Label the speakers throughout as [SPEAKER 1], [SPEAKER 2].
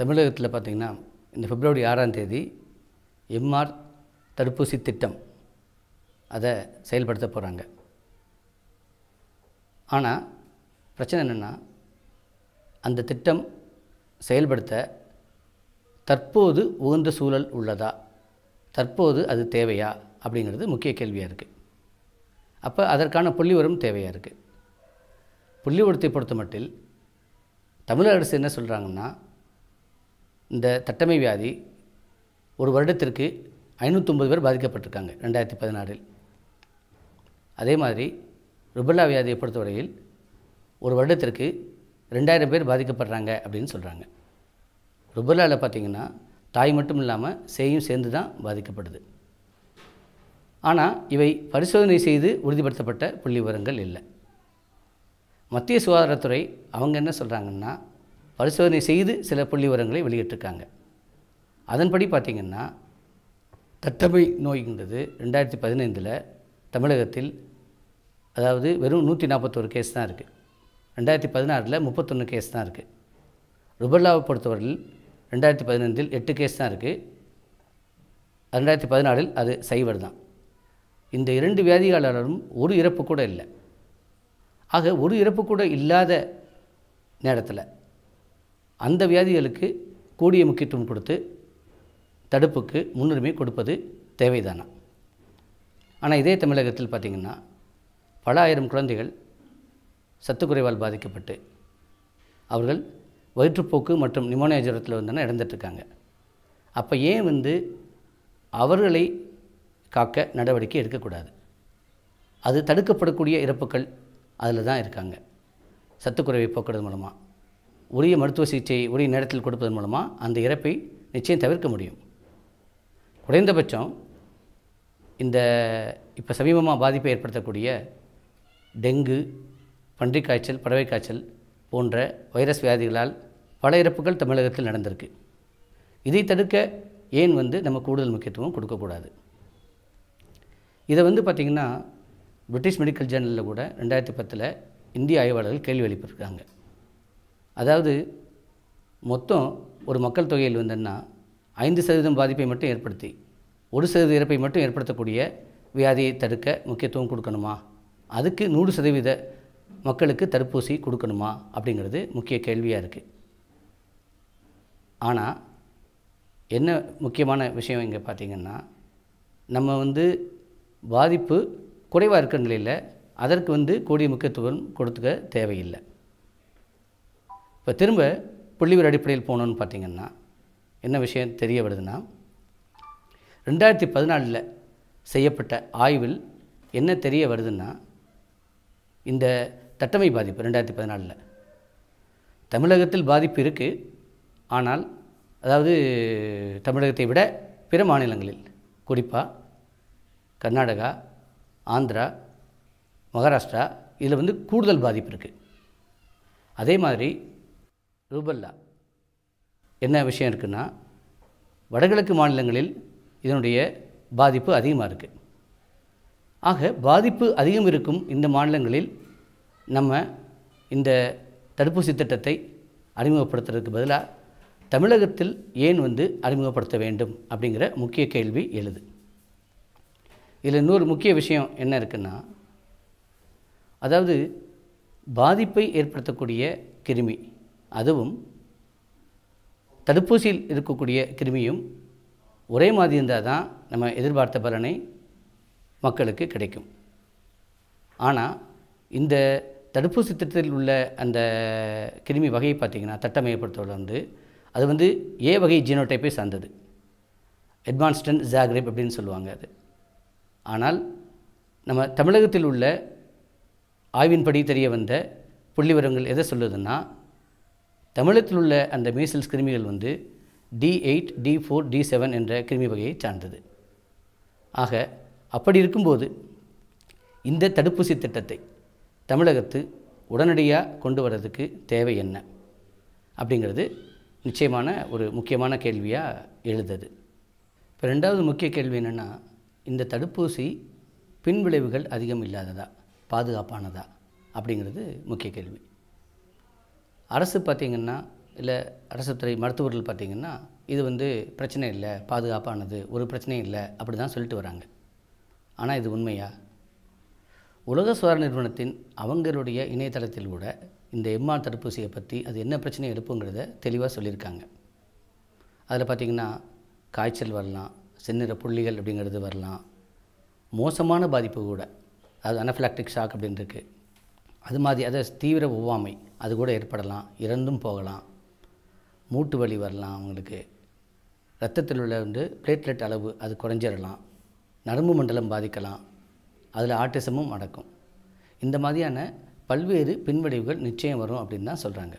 [SPEAKER 1] தமிழகத்தில் பார்த்திங்கன்னா இந்த பிப்ரவரி ஆறாம் தேதி எம்ஆர் தடுப்பூசி திட்டம் அதை செயல்படுத்த போகிறாங்க ஆனால் பிரச்சனை என்னென்னா அந்த திட்டம் செயல்படுத்த தற்போது உகந்த சூழல் உள்ளதா தற்போது அது தேவையா அப்படிங்கிறது முக்கிய கேள்வியாக இருக்குது அப்போ அதற்கான புள்ளிவரம் தேவையாக இருக்குது புள்ளிவரத்தை பொறுத்த மட்டில் தமிழக அரசு என்ன சொல்கிறாங்கன்னா இந்த தட்டமை வியாதி ஒரு வருடத்திற்கு ஐநூற்றொம்பது பேர் பாதிக்கப்பட்டிருக்காங்க ரெண்டாயிரத்தி பதினாறில் அதே மாதிரி ருபல்லா வியாதியை பொறுத்தவரையில் ஒரு வருடத்திற்கு ரெண்டாயிரம் பேர் பாதிக்கப்படுறாங்க அப்படின்னு சொல்கிறாங்க ருபல்லாவில் பார்த்திங்கன்னா தாய் மட்டும் இல்லாமல் சேயும் சேர்ந்து தான் பாதிக்கப்படுது ஆனால் இவை பரிசோதனை செய்து உறுதிப்படுத்தப்பட்ட புள்ளி விவரங்கள் இல்லை மத்திய சுகாதாரத்துறை அவங்க என்ன சொல்கிறாங்கன்னா பரிசோதனை செய்து சில புள்ளி விவரங்களை வெளியிட்டிருக்காங்க அதன்படி பார்த்திங்கன்னா தட்டமை நோய்ன்றது ரெண்டாயிரத்தி பதினைந்தில் தமிழகத்தில் அதாவது வெறும் நூற்றி நாற்பத்தோரு கேஸ் தான் இருக்குது ரெண்டாயிரத்தி பதினாறில் முப்பத்தொன்று கேஸ் தான் இருக்குது ருபல்லாவை பொறுத்தவரையில் ரெண்டாயிரத்தி பதினைந்தில் எட்டு கேஸ் தான் இருக்குது ரெண்டாயிரத்தி பதினாலில் அது சைவர் தான் இந்த இரண்டு வியாதியாளர்களும் ஒரு இறப்பு கூட இல்லை ஆக ஒரு இறப்பு கூட இல்லாத நேரத்தில் அந்த வியாதிகளுக்கு கூடிய முக்கியத்துவம் கொடுத்து தடுப்புக்கு முன்னுரிமை கொடுப்பது தேவைதானா ஆனால் இதே தமிழகத்தில் பார்த்திங்கன்னா பல ஆயிரம் குழந்தைகள் சத்துக்குறைவால் பாதிக்கப்பட்டு அவர்கள் வயிற்றுப்போக்கு மற்றும் நிமோனியா ஜுரத்தில் வந்தோன்னா இறந்துட்டுருக்காங்க அப்போ ஏன் வந்து அவர்களை காக்க நடவடிக்கை எடுக்கக்கூடாது அது தடுக்கப்படக்கூடிய இறப்புகள் அதில் தான் இருக்காங்க சத்துக்குறைவை போக்குறது மூலமாக உரிய மருத்துவ சிகிச்சை உரிய நேரத்தில் கொடுப்பதன் மூலமாக அந்த இறப்பை நிச்சயம் தவிர்க்க முடியும் குறைந்தபட்சம் இந்த இப்போ சமீபமாக பாதிப்பை ஏற்படுத்தக்கூடிய டெங்கு பன்றிக் காய்ச்சல் பறவை காய்ச்சல் போன்ற வைரஸ் வியாதிகளால் பல இறப்புகள் தமிழகத்தில் நடந்திருக்கு இதை தடுக்க ஏன் வந்து நம்ம கூடுதல் முக்கியத்துவம் கொடுக்கக்கூடாது இதை வந்து பார்த்திங்கன்னா பிரிட்டிஷ் மெடிக்கல் ஜேர்னலில் கூட ரெண்டாயிரத்தி பத்தில் இந்திய ஆய்வாளர்கள் கேள்வி எழுப்பியிருக்காங்க அதாவது மொத்தம் ஒரு மக்கள் தொகையில் வந்தேன்னா ஐந்து சதவீதம் பாதிப்பை மட்டும் ஏற்படுத்தி ஒரு சதவீத இறப்பை மட்டும் ஏற்படுத்தக்கூடிய வியாதியை தடுக்க முக்கியத்துவம் கொடுக்கணுமா அதுக்கு நூறு சதவீத மக்களுக்கு தடுப்பூசி கொடுக்கணுமா அப்படிங்கிறது முக்கிய கேள்வியாக இருக்குது ஆனால் என்ன முக்கியமான விஷயம் இங்கே பார்த்திங்கன்னா நம்ம வந்து பாதிப்பு குறைவாக இருக்கிற நிலையில் அதற்கு வந்து கூடிய முக்கியத்துவம் கொடுத்துக்க தேவையில்லை இப்போ திரும்ப புள்ளிவர் அடிப்படையில் போகணுன்னு பார்த்திங்கன்னா என்ன விஷயம் தெரிய வருதுன்னா ரெண்டாயிரத்தி பதினாலில் செய்யப்பட்ட ஆய்வில் என்ன தெரிய வருதுன்னா இந்த தட்டமை பாதிப்பு ரெண்டாயிரத்தி பதினாலில் தமிழகத்தில் பாதிப்பு இருக்குது ஆனால் அதாவது தமிழகத்தை விட பிற மாநிலங்களில் குறிப்பாக கர்நாடகா ஆந்திரா மகாராஷ்டிரா இதில் வந்து கூடுதல் பாதிப்பு இருக்குது அதே மாதிரி ரூபல்லா என்ன விஷயம் இருக்குன்னா வடகிழக்கு மாநிலங்களில் இதனுடைய பாதிப்பு அதிகமாக இருக்குது ஆக பாதிப்பு அதிகம் இருக்கும் இந்த மாநிலங்களில் நம்ம இந்த தடுப்பூசி திட்டத்தை அறிமுகப்படுத்துறதுக்கு பதிலாக தமிழகத்தில் ஏன் வந்து அறிமுகப்படுத்த வேண்டும் அப்படிங்கிற முக்கிய கேள்வி எழுது இதில் இன்னொரு முக்கிய விஷயம் என்ன இருக்குன்னா அதாவது பாதிப்பை ஏற்படுத்தக்கூடிய கிருமி அதுவும் தடுப்பூசியில் இருக்கக்கூடிய கிருமியும் ஒரே மாதிரி இருந்தால் தான் நம்ம எதிர்பார்த்த பலனை மக்களுக்கு கிடைக்கும் ஆனால் இந்த தடுப்பூசி திட்டத்தில் உள்ள அந்த கிருமி வகையை பார்த்திங்கன்னா தட்டமையை வந்து அது வந்து ஏ வகை ஜீனோடைப்பை சார்ந்தது அட்வான்ஸ்டன் ஜாக்ரிப் அப்படின்னு சொல்லுவாங்க அது ஆனால் நம்ம தமிழகத்தில் உள்ள ஆய்வின்படி தெரிய வந்த புள்ளிவரங்கள் எதை சொல்லுதுன்னா தமிழகத்தில் உள்ள அந்த மீசல்ஸ் கிருமிகள் வந்து D eight D four D seven என்ற கிருமி வகையை சார்ந்தது ஆக அப்படி இருக்கும்போது இந்த தடுப்பூசி திட்டத்தை தமிழகத்து உடனடியாக கொண்டு வர்றதுக்கு தேவை என்ன அப்படிங்கிறது நிச்சயமான ஒரு முக்கியமான கேள்வியாக எழுதுது இப்போ ரெண்டாவது முக்கிய கேள்வி என்னென்னா இந்த தடுப்பூசி பின்விளைவுகள் அதிகம் இல்லாததா பாதுகாப்பானதா அப்படிங்கிறது முக்கிய கேள்வி அரசு பார்த்திங்கன்னா இல்லை அரசு துறை மருத்துவர்கள் பார்த்திங்கன்னா இது வந்து பிரச்சனை இல்லை பாதுகாப்பானது ஒரு பிரச்சனையும் இல்லை அப்படி தான் சொல்லிட்டு வராங்க ஆனால் இது உண்மையா உலக சுவார நிறுவனத்தின் அவங்களுடைய இணையதளத்தில் கூட இந்த எம்ஆர் தடுப்பூசியை பற்றி அது என்ன பிரச்சனை எடுப்புங்கிறத தெளிவாக சொல்லியிருக்காங்க அதில் பார்த்திங்கன்னா காய்ச்சல் வரலாம் செந்நிற புள்ளிகள் அப்படிங்கிறது வரலாம் மோசமான பாதிப்பு கூட அது அனஃபிலாக்டிக் ஷாக் அப்படின்னு இருக்குது அது மாதிரி அதை தீவிர ஒவ்வாமை அது கூட ஏற்படலாம் இறந்தும் போகலாம் மூட்டு வலி வரலாம் அவங்களுக்கு ரத்தத்தில் உள்ள வந்து பிளேட்லெட் அளவு அது குறைஞ்சிடலாம் நரம்பு மண்டலம் பாதிக்கலாம் அதில் ஆட்டிசமும் அடக்கும் இந்த மாதிரியான பல்வேறு பின்விளைவுகள் நிச்சயம் வரும் அப்படின்னு தான் சொல்கிறாங்க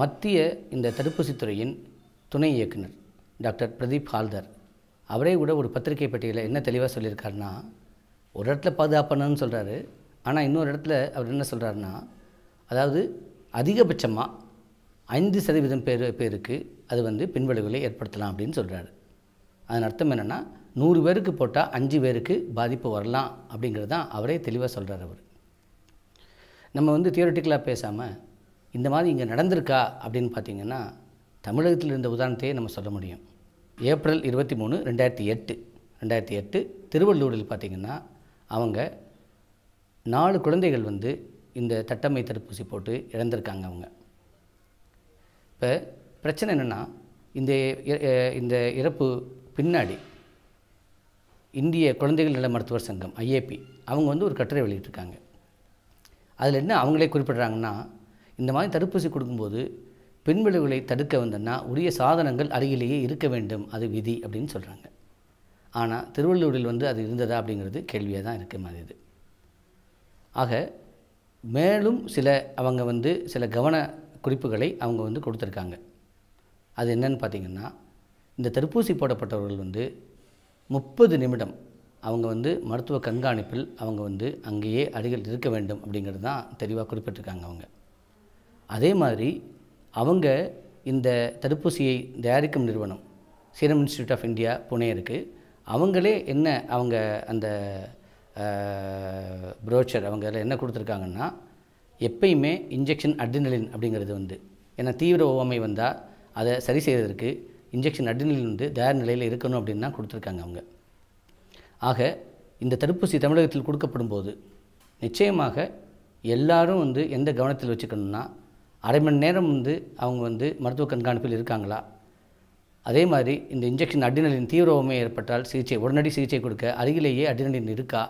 [SPEAKER 1] மத்திய இந்த தடுப்பூசித்துறையின் துணை இயக்குனர் டாக்டர் பிரதீப் ஹால்தர் அவரே கூட ஒரு பத்திரிகை பட்டியலில் என்ன தெளிவாக சொல்லியிருக்காருன்னா ஒரு இடத்துல பாதுகாப்பு சொல்கிறாரு ஆனால் இன்னொரு இடத்துல அவர் என்ன சொல்கிறாருன்னா அதாவது அதிகபட்சமாக ஐந்து சதவீதம் பேர் பேருக்கு அது வந்து பின்விளைவுகளை ஏற்படுத்தலாம் அப்படின்னு சொல்கிறாரு அதன் அர்த்தம் என்னென்னா நூறு பேருக்கு போட்டால் அஞ்சு பேருக்கு பாதிப்பு வரலாம் அப்படிங்கிறது தான் அவரே தெளிவாக சொல்கிறார் அவர் நம்ம வந்து தியோரட்டிக்கலாக பேசாமல் இந்த மாதிரி இங்கே நடந்திருக்கா அப்படின்னு பார்த்திங்கன்னா தமிழகத்தில் இருந்த உதாரணத்தையே நம்ம சொல்ல முடியும் ஏப்ரல் இருபத்தி மூணு ரெண்டாயிரத்தி எட்டு ரெண்டாயிரத்தி எட்டு திருவள்ளூரில் பார்த்திங்கன்னா அவங்க நாலு குழந்தைகள் வந்து இந்த தட்டம்மை தடுப்பூசி போட்டு இழந்திருக்காங்க அவங்க இப்போ பிரச்சனை என்னென்னா இந்த இந்த இறப்பு பின்னாடி இந்திய குழந்தைகள் நல மருத்துவர் சங்கம் ஐஏபி அவங்க வந்து ஒரு கட்டுரை வெளியிட்டிருக்காங்க அதில் என்ன அவங்களே குறிப்பிட்றாங்கன்னா இந்த மாதிரி தடுப்பூசி கொடுக்கும்போது விளைவுகளை தடுக்க வந்தோன்னா உரிய சாதனங்கள் அருகிலேயே இருக்க வேண்டும் அது விதி அப்படின்னு சொல்கிறாங்க ஆனால் திருவள்ளூரில் வந்து அது இருந்ததா அப்படிங்கிறது கேள்வியாக தான் இருக்க மாதிரி இது ஆக மேலும் சில அவங்க வந்து சில கவன குறிப்புகளை அவங்க வந்து கொடுத்துருக்காங்க அது என்னன்னு பார்த்திங்கன்னா இந்த தடுப்பூசி போடப்பட்டவர்கள் வந்து முப்பது நிமிடம் அவங்க வந்து மருத்துவ கண்காணிப்பில் அவங்க வந்து அங்கேயே அருகில் இருக்க வேண்டும் அப்படிங்கிறது தான் தெளிவாக குறிப்பிட்டிருக்காங்க அவங்க அதே மாதிரி அவங்க இந்த தடுப்பூசியை தயாரிக்கும் நிறுவனம் serum institute of India Pune இருக்குது அவங்களே என்ன அவங்க அந்த ப்ரோச்சர் அவங்க அதில் என்ன கொடுத்துருக்காங்கன்னா எப்பயுமே இன்ஜெக்ஷன் அட்ரினலின் அப்படிங்கிறது வந்து ஏன்னா தீவிர ஓவாமை வந்தால் அதை சரி செய்வதற்கு இன்ஜெக்ஷன் அட்ரினலின் வந்து தயார் நிலையில் இருக்கணும் அப்படின்னு தான் கொடுத்துருக்காங்க அவங்க ஆக இந்த தடுப்பூசி தமிழகத்தில் கொடுக்கப்படும் போது நிச்சயமாக எல்லாரும் வந்து எந்த கவனத்தில் வச்சுக்கணும்னா அரை மணி நேரம் வந்து அவங்க வந்து மருத்துவ கண்காணிப்பில் இருக்காங்களா அதே மாதிரி இந்த இன்ஜெக்ஷன் அட்ரினலின் தீவிரவமே ஏற்பட்டால் சிகிச்சை உடனடி சிகிச்சை கொடுக்க அருகிலேயே அட்ரினலின் இருக்கா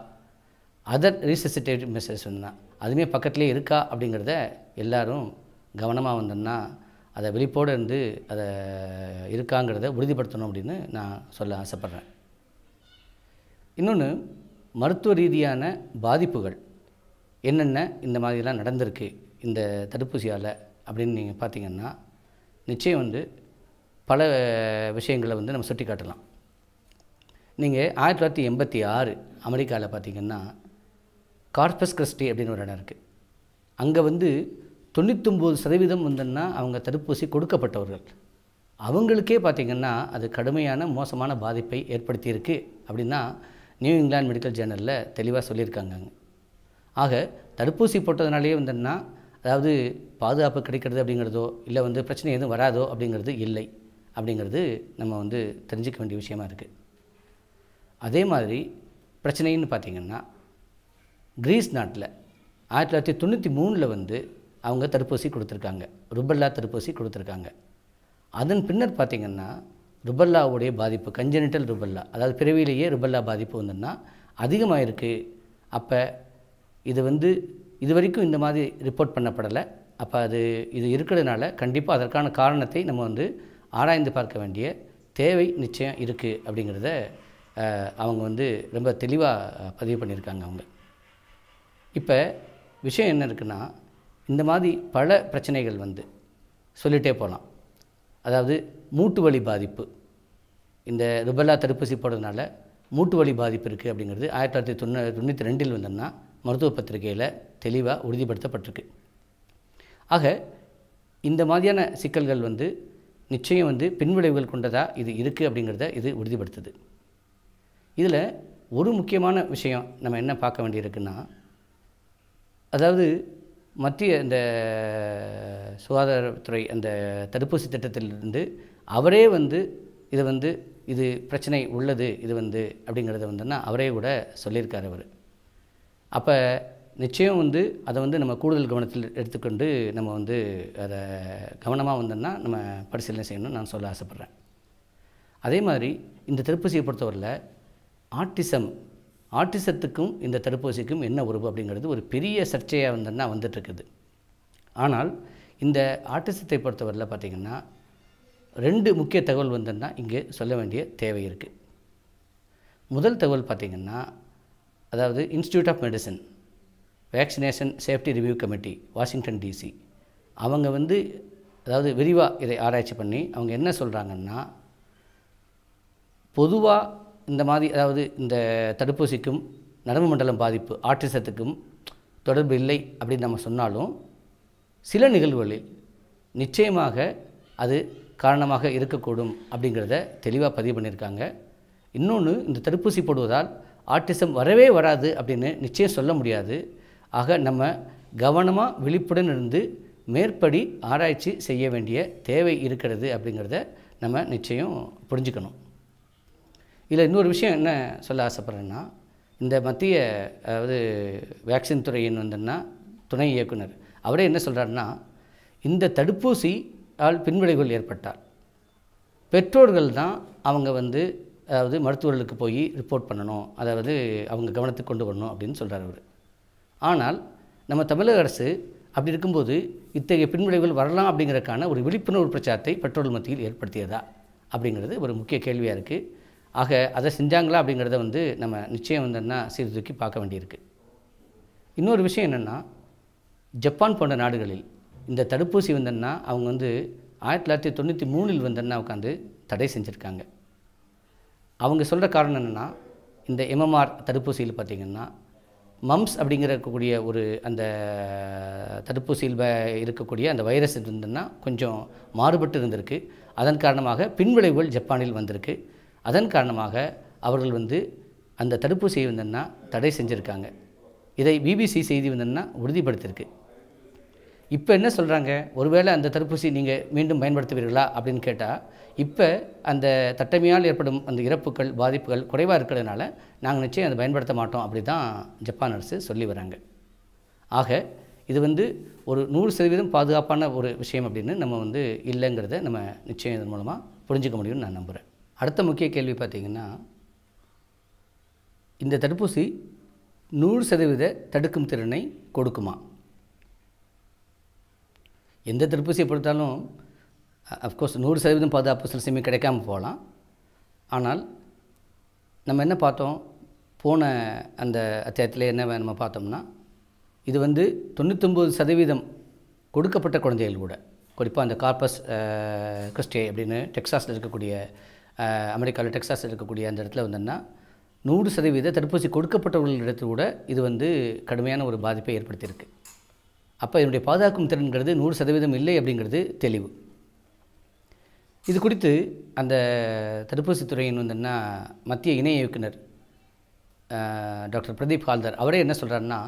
[SPEAKER 1] அதர் ரீசசிட்டேட்டிவ் மெசேஜ் தான் அதுவுமே பக்கத்துலேயே இருக்கா அப்படிங்கிறத எல்லோரும் கவனமாக வந்தோம்னா அதை வெளிப்போடு இருந்து அதை இருக்காங்கிறத உறுதிப்படுத்தணும் அப்படின்னு நான் சொல்ல ஆசைப்பட்றேன் இன்னொன்று மருத்துவ ரீதியான பாதிப்புகள் என்னென்ன இந்த மாதிரிலாம் நடந்திருக்கு இந்த தடுப்பூசியால் அப்படின்னு நீங்கள் பார்த்தீங்கன்னா நிச்சயம் வந்து பல விஷயங்களை வந்து நம்ம சுட்டி காட்டலாம் நீங்கள் ஆயிரத்தி தொள்ளாயிரத்தி எண்பத்தி ஆறு அமெரிக்காவில் பார்த்திங்கன்னா கார்பஸ் கிறிஸ்டி அப்படின்னு ஒரு இடம் இருக்குது அங்கே வந்து தொண்ணூத்தொம்பது சதவீதம் வந்துன்னா அவங்க தடுப்பூசி கொடுக்கப்பட்டவர்கள் அவங்களுக்கே பார்த்திங்கன்னா அது கடுமையான மோசமான பாதிப்பை ஏற்படுத்தியிருக்கு அப்படின்னா நியூ இங்கிலாந்து மெடிக்கல் ஜேர்னலில் தெளிவாக சொல்லியிருக்காங்க ஆக தடுப்பூசி போட்டதுனாலேயே வந்துன்னா அதாவது பாதுகாப்பு கிடைக்கிறது அப்படிங்கிறதோ இல்லை வந்து பிரச்சனை எதுவும் வராதோ அப்படிங்கிறது இல்லை அப்படிங்கிறது நம்ம வந்து தெரிஞ்சிக்க வேண்டிய விஷயமா இருக்குது அதே மாதிரி பிரச்சனைன்னு பார்த்திங்கன்னா கிரீஸ் நாட்டில் ஆயிரத்தி தொள்ளாயிரத்தி தொண்ணூற்றி மூணில் வந்து அவங்க தடுப்பூசி கொடுத்துருக்காங்க ருபல்லா தடுப்பூசி கொடுத்துருக்காங்க அதன் பின்னர் பார்த்திங்கன்னா ருபல்லாவுடைய பாதிப்பு கஞ்சனிட்டல் ருபல்லா அதாவது பிறவியிலேயே ருபல்லா பாதிப்பு வந்துன்னா அதிகமாக இருக்குது அப்போ இது வந்து இது வரைக்கும் இந்த மாதிரி ரிப்போர்ட் பண்ணப்படலை அப்போ அது இது இருக்கிறதுனால கண்டிப்பாக அதற்கான காரணத்தை நம்ம வந்து ஆராய்ந்து பார்க்க வேண்டிய தேவை நிச்சயம் இருக்குது அப்படிங்கிறத அவங்க வந்து ரொம்ப தெளிவாக பதிவு பண்ணியிருக்காங்க அவங்க இப்போ விஷயம் என்ன இருக்குன்னா இந்த மாதிரி பல பிரச்சனைகள் வந்து சொல்லிகிட்டே போகலாம் அதாவது மூட்டு வலி பாதிப்பு இந்த ருபெல்லா தடுப்பூசி போடுறதுனால மூட்டு வலி பாதிப்பு இருக்குது அப்படிங்கிறது ஆயிரத்தி தொள்ளாயிரத்தி தொண்ணூ தொண்ணூற்றி ரெண்டில் வந்தோம்னா மருத்துவ பத்திரிகையில் தெளிவாக உறுதிப்படுத்தப்பட்டிருக்கு ஆக இந்த மாதிரியான சிக்கல்கள் வந்து நிச்சயம் வந்து பின்விளைவுகள் கொண்டதாக இது இருக்குது அப்படிங்கிறத இது உறுதிப்படுத்துது இதில் ஒரு முக்கியமான விஷயம் நம்ம என்ன பார்க்க வேண்டியிருக்குன்னா அதாவது மத்திய இந்த சுகாதாரத்துறை அந்த தடுப்பூசி திட்டத்திலிருந்து அவரே வந்து இதை வந்து இது பிரச்சனை உள்ளது இது வந்து அப்படிங்கிறத வந்துன்னா அவரே கூட சொல்லியிருக்கார் அவர் அப்போ நிச்சயம் வந்து அதை வந்து நம்ம கூடுதல் கவனத்தில் எடுத்துக்கொண்டு நம்ம வந்து அதை கவனமாக வந்தோம்னா நம்ம பரிசீலனை செய்யணும்னு நான் சொல்ல ஆசைப்பட்றேன் அதே மாதிரி இந்த தடுப்பூசியை பொறுத்தவரையில் ஆட்டிசம் ஆட்டிசத்துக்கும் இந்த தடுப்பூசிக்கும் என்ன உறவு அப்படிங்கிறது ஒரு பெரிய சர்ச்சையாக வந்துன்னா வந்துட்டுருக்குது ஆனால் இந்த ஆட்டிசத்தை பொறுத்தவரையில் பார்த்திங்கன்னா ரெண்டு முக்கிய தகவல் வந்துன்னா இங்கே சொல்ல வேண்டிய தேவை இருக்குது முதல் தகவல் பார்த்திங்கன்னா அதாவது institute of medicine vaccination safety review committee Washington DC அவங்க வந்து அதாவது விரிவாக இதை ஆராய்ச்சி பண்ணி அவங்க என்ன சொல்கிறாங்கன்னா பொதுவாக இந்த மாதிரி அதாவது இந்த தடுப்பூசிக்கும் நரம்பு மண்டலம் பாதிப்பு ஆட்டிசத்துக்கும் தொடர்பு இல்லை அப்படின்னு நம்ம சொன்னாலும் சில நிகழ்வுகளில் நிச்சயமாக அது காரணமாக இருக்கக்கூடும் அப்படிங்கிறத தெளிவாக பதிவு பண்ணியிருக்காங்க இன்னொன்று இந்த தடுப்பூசி போடுவதால் ஆட்டிசம் வரவே வராது அப்படின்னு நிச்சயம் சொல்ல முடியாது ஆக நம்ம கவனமாக விழிப்புடன் இருந்து மேற்படி ஆராய்ச்சி செய்ய வேண்டிய தேவை இருக்கிறது அப்படிங்கிறத நம்ம நிச்சயம் புரிஞ்சுக்கணும் இதில் இன்னொரு விஷயம் என்ன சொல்ல ஆசைப்பட்றேன்னா இந்த மத்திய அதாவது வேக்சின் துறையின் வந்துன்னா துணை இயக்குனர் அவரே என்ன சொல்கிறாருன்னா இந்த தடுப்பூசி ஆல் பின்விளைவுகள் ஏற்பட்டால் பெற்றோர்கள் தான் அவங்க வந்து அதாவது மருத்துவர்களுக்கு போய் ரிப்போர்ட் பண்ணணும் அதாவது அவங்க கவனத்துக்கு கொண்டு வரணும் அப்படின்னு சொல்கிறார் அவர் ஆனால் நம்ம தமிழக அரசு அப்படி இருக்கும்போது இத்தகைய பின்விளைவுகள் வரலாம் அப்படிங்கிறதுக்கான ஒரு விழிப்புணர்வு பிரச்சாரத்தை பெட்ரோல் மத்தியில் ஏற்படுத்தியதா அப்படிங்கிறது ஒரு முக்கிய கேள்வியாக இருக்குது ஆக அதை செஞ்சாங்களா அப்படிங்கிறத வந்து நம்ம நிச்சயம் வந்தோன்னா சீர்தூக்கி பார்க்க வேண்டியிருக்கு இன்னொரு விஷயம் என்னென்னா ஜப்பான் போன்ற நாடுகளில் இந்த தடுப்பூசி வந்தன்னா அவங்க வந்து ஆயிரத்தி தொள்ளாயிரத்தி தொண்ணூற்றி மூணில் வந்தன்னா உட்காந்து தடை செஞ்சுருக்காங்க அவங்க சொல்கிற காரணம் என்னென்னா இந்த எம்எம்ஆர் தடுப்பூசியில் பார்த்திங்கன்னா மம்ஸ் அப்படிங்கிற இருக்கக்கூடிய ஒரு அந்த தடுப்பூசியில் இருக்கக்கூடிய அந்த வைரஸ் இருந்ததுன்னா கொஞ்சம் மாறுபட்டு இருந்திருக்கு அதன் காரணமாக பின்விளைவுகள் ஜப்பானில் வந்திருக்கு அதன் காரணமாக அவர்கள் வந்து அந்த தடுப்பூசியை வந்தன்னா தடை செஞ்சுருக்காங்க இதை பிபிசி செய்தி வந்தன்னா உறுதிப்படுத்தியிருக்கு இப்போ என்ன சொல்கிறாங்க ஒருவேளை அந்த தடுப்பூசி நீங்கள் மீண்டும் பயன்படுத்துவீர்களா அப்படின்னு கேட்டால் இப்போ அந்த தட்டமையால் ஏற்படும் அந்த இறப்புகள் பாதிப்புகள் குறைவாக இருக்கிறதுனால நாங்கள் நிச்சயம் அதை பயன்படுத்த மாட்டோம் அப்படி தான் ஜப்பான் அரசு சொல்லி வராங்க ஆக இது வந்து ஒரு நூறு சதவீதம் பாதுகாப்பான ஒரு விஷயம் அப்படின்னு நம்ம வந்து இல்லைங்கிறத நம்ம நிச்சயம் இதன் மூலமாக புரிஞ்சுக்க முடியும்னு நான் நம்புகிறேன் அடுத்த முக்கிய கேள்வி பார்த்திங்கன்னா இந்த தடுப்பூசி நூறு சதவீத தடுக்கும் திறனை கொடுக்குமா எந்த தடுப்பூசியை பொறுத்தாலும் அஃப்கோர்ஸ் நூறு சதவீதம் பாதுகாப்பு சில சமயம் கிடைக்காமல் போகலாம் ஆனால் நம்ம என்ன பார்த்தோம் போன அந்த அத்தியாயத்தில் என்ன நம்ம பார்த்தோம்னா இது வந்து தொண்ணூத்தொம்பது சதவீதம் கொடுக்கப்பட்ட குழந்தைகள் கூட குறிப்பாக அந்த கார்பஸ் கிறிஸ்டே அப்படின்னு டெக்ஸாஸில் இருக்கக்கூடிய அமெரிக்காவில் டெக்ஸாஸ் இருக்கக்கூடிய அந்த இடத்துல வந்தோன்னா நூறு சதவீத தடுப்பூசி கொடுக்கப்பட்டவர்களிடத்து கூட இது வந்து கடுமையான ஒரு பாதிப்பை ஏற்படுத்தியிருக்கு அப்போ என்னுடைய பாதுகாக்கும் திறன்கிறது நூறு சதவீதம் இல்லை அப்படிங்கிறது தெளிவு இது குறித்து அந்த தடுப்பூசி துறையின் வந்துன்னா மத்திய இணை இயக்குனர் டாக்டர் பிரதீப் ஹால்தர் அவரே என்ன சொல்கிறாருன்னா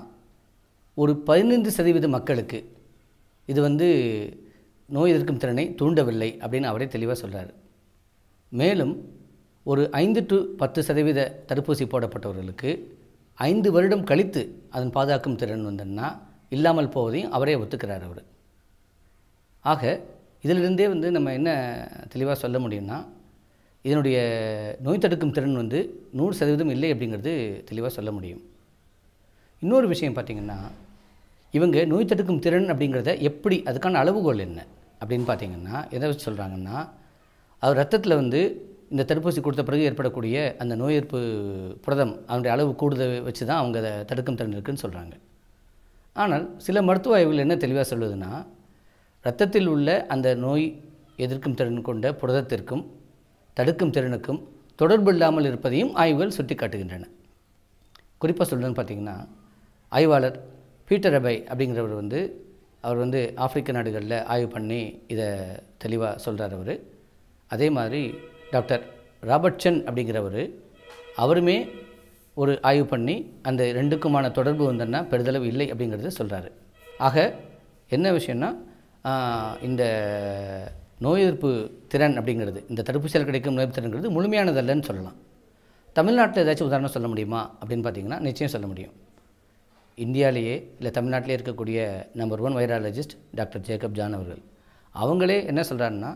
[SPEAKER 1] ஒரு பதினைந்து சதவீத மக்களுக்கு இது வந்து நோய் எதிர்க்கும் திறனை தூண்டவில்லை அப்படின்னு அவரே தெளிவாக சொல்கிறார் மேலும் ஒரு ஐந்து டு பத்து சதவீத தடுப்பூசி போடப்பட்டவர்களுக்கு ஐந்து வருடம் கழித்து அதன் பாதுகாக்கும் திறன் வந்தன்னா இல்லாமல் போவதையும் அவரே ஒத்துக்கிறார் அவர் ஆக இதிலிருந்தே வந்து நம்ம என்ன தெளிவாக சொல்ல முடியும்னா இதனுடைய நோய் தடுக்கும் திறன் வந்து நூறு சதவீதம் இல்லை அப்படிங்கிறது தெளிவாக சொல்ல முடியும் இன்னொரு விஷயம் பார்த்திங்கன்னா இவங்க நோய் தடுக்கும் திறன் அப்படிங்கிறத எப்படி அதுக்கான அளவுகோல் என்ன அப்படின்னு பார்த்திங்கன்னா எதை வச்சு சொல்கிறாங்கன்னா அவர் ரத்தத்தில் வந்து இந்த தடுப்பூசி கொடுத்த பிறகு ஏற்படக்கூடிய அந்த நோய் எதிர்ப்பு புரதம் அவனுடைய அளவு கூடுத வச்சு தான் அவங்க அதை தடுக்கும் திறன் இருக்குன்னு சொல்கிறாங்க ஆனால் சில மருத்துவ ஆய்வுகள் என்ன தெளிவாக சொல்லுதுன்னா ரத்தத்தில் உள்ள அந்த நோய் எதிர்க்கும் திறன் கொண்ட புரதத்திற்கும் தடுக்கும் திறனுக்கும் தொடர்பு இல்லாமல் இருப்பதையும் ஆய்வுகள் சுட்டி காட்டுகின்றன குறிப்பாக சொல்கிறதுன்னு பார்த்திங்கன்னா ஆய்வாளர் பீட்டர் அபை அப்படிங்கிறவர் வந்து அவர் வந்து ஆப்பிரிக்க நாடுகளில் ஆய்வு பண்ணி இதை தெளிவாக சொல்கிறார் அவர் அதே மாதிரி டாக்டர் ராபர்ட்சன் அப்படிங்கிறவர் அவருமே ஒரு ஆய்வு பண்ணி அந்த ரெண்டுக்குமான தொடர்பு வந்தன்னா பெரிதளவு இல்லை அப்படிங்கிறத சொல்கிறாரு ஆக என்ன விஷயம்னா இந்த நோய் எதிர்ப்பு திறன் அப்படிங்கிறது இந்த தடுப்பு செயல் கிடைக்கும் நோய் திறன்கிறது முழுமையானதல்லன்னு சொல்லலாம் தமிழ்நாட்டில் ஏதாச்சும் உதாரணம் சொல்ல முடியுமா அப்படின்னு பார்த்தீங்கன்னா நிச்சயம் சொல்ல முடியும் இந்தியாவிலேயே இல்லை தமிழ்நாட்டிலே இருக்கக்கூடிய number one virologist doctor Jacob John அவர்கள் அவங்களே என்ன சொல்கிறாருன்னா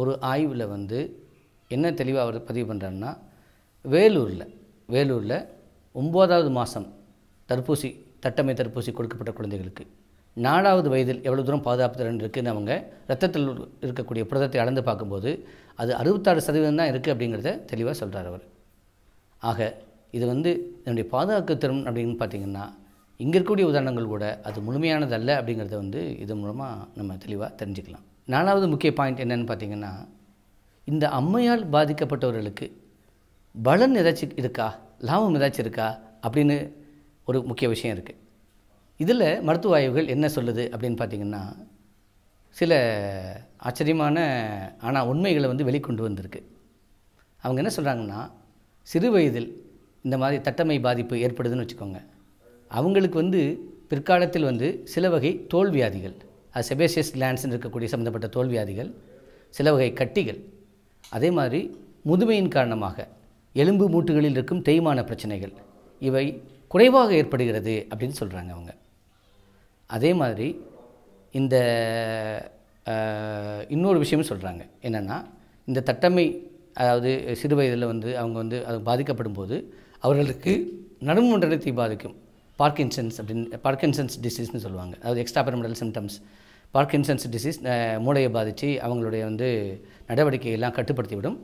[SPEAKER 1] ஒரு ஆய்வில் வந்து என்ன தெளிவாக அவர் பதிவு பண்ணுறாருன்னா வேலூரில் வேலூரில் ஒம்போதாவது மாதம் தடுப்பூசி தட்டமை தடுப்பூசி கொடுக்கப்பட்ட குழந்தைகளுக்கு நாலாவது வயதில் எவ்வளோ தூரம் பாதுகாப்பு திறன் இருக்குதுன்னு அவங்க ரத்தத்தில் இருக்கக்கூடிய புரதத்தை அளந்து பார்க்கும்போது அது அறுபத்தாறு சதவீதம் தான் இருக்குது அப்படிங்கிறத தெளிவாக சொல்கிறார் அவர் ஆக இது வந்து என்னுடைய பாதுகாப்பு திறன் அப்படின்னு பார்த்திங்கன்னா இங்கே இருக்கக்கூடிய உதாரணங்கள் கூட அது முழுமையானதல்ல அப்படிங்கிறத வந்து இது மூலமாக நம்ம தெளிவாக தெரிஞ்சுக்கலாம் நாலாவது முக்கிய பாயிண்ட் என்னென்னு பார்த்தீங்கன்னா இந்த அம்மையால் பாதிக்கப்பட்டவர்களுக்கு பலன் ஏதாச்சும் இருக்கா லாபம் ஏதாச்சும் இருக்கா அப்படின்னு ஒரு முக்கிய விஷயம் இருக்குது இதில் மருத்துவ ஆய்வுகள் என்ன சொல்லுது அப்படின்னு பார்த்திங்கன்னா சில ஆச்சரியமான ஆனால் உண்மைகளை வந்து வெளிக்கொண்டு வந்திருக்கு அவங்க என்ன சொல்கிறாங்கன்னா சிறு வயதில் இந்த மாதிரி தட்டமை பாதிப்பு ஏற்படுதுன்னு வச்சுக்கோங்க அவங்களுக்கு வந்து பிற்காலத்தில் வந்து சில வகை தோல்வியாதிகள் அது செபேசியஸ் கிளான்ஸ் இருக்கக்கூடிய சம்மந்தப்பட்ட தோல்வியாதிகள் சில வகை கட்டிகள் அதே மாதிரி முதுமையின் காரணமாக எலும்பு மூட்டுகளில் இருக்கும் தேய்மான பிரச்சனைகள் இவை குறைவாக ஏற்படுகிறது அப்படின்னு சொல்கிறாங்க அவங்க அதே மாதிரி இந்த இன்னொரு விஷயமும் சொல்கிறாங்க என்னென்னா இந்த தட்டமை அதாவது சிறு வயதில் வந்து அவங்க வந்து அது பாதிக்கப்படும் போது அவர்களுக்கு நடுமண்டலத்தை பாதிக்கும் பார்க்கின்சன்ஸ் அப்படின்னு பார்க்கின்சன்ஸ் டிசீஸ்னு சொல்லுவாங்க அதாவது extra pyramidal symptoms Parkinson's disease மூளையை பாதித்து அவங்களுடைய வந்து நடவடிக்கையெல்லாம் கட்டுப்படுத்திவிடும்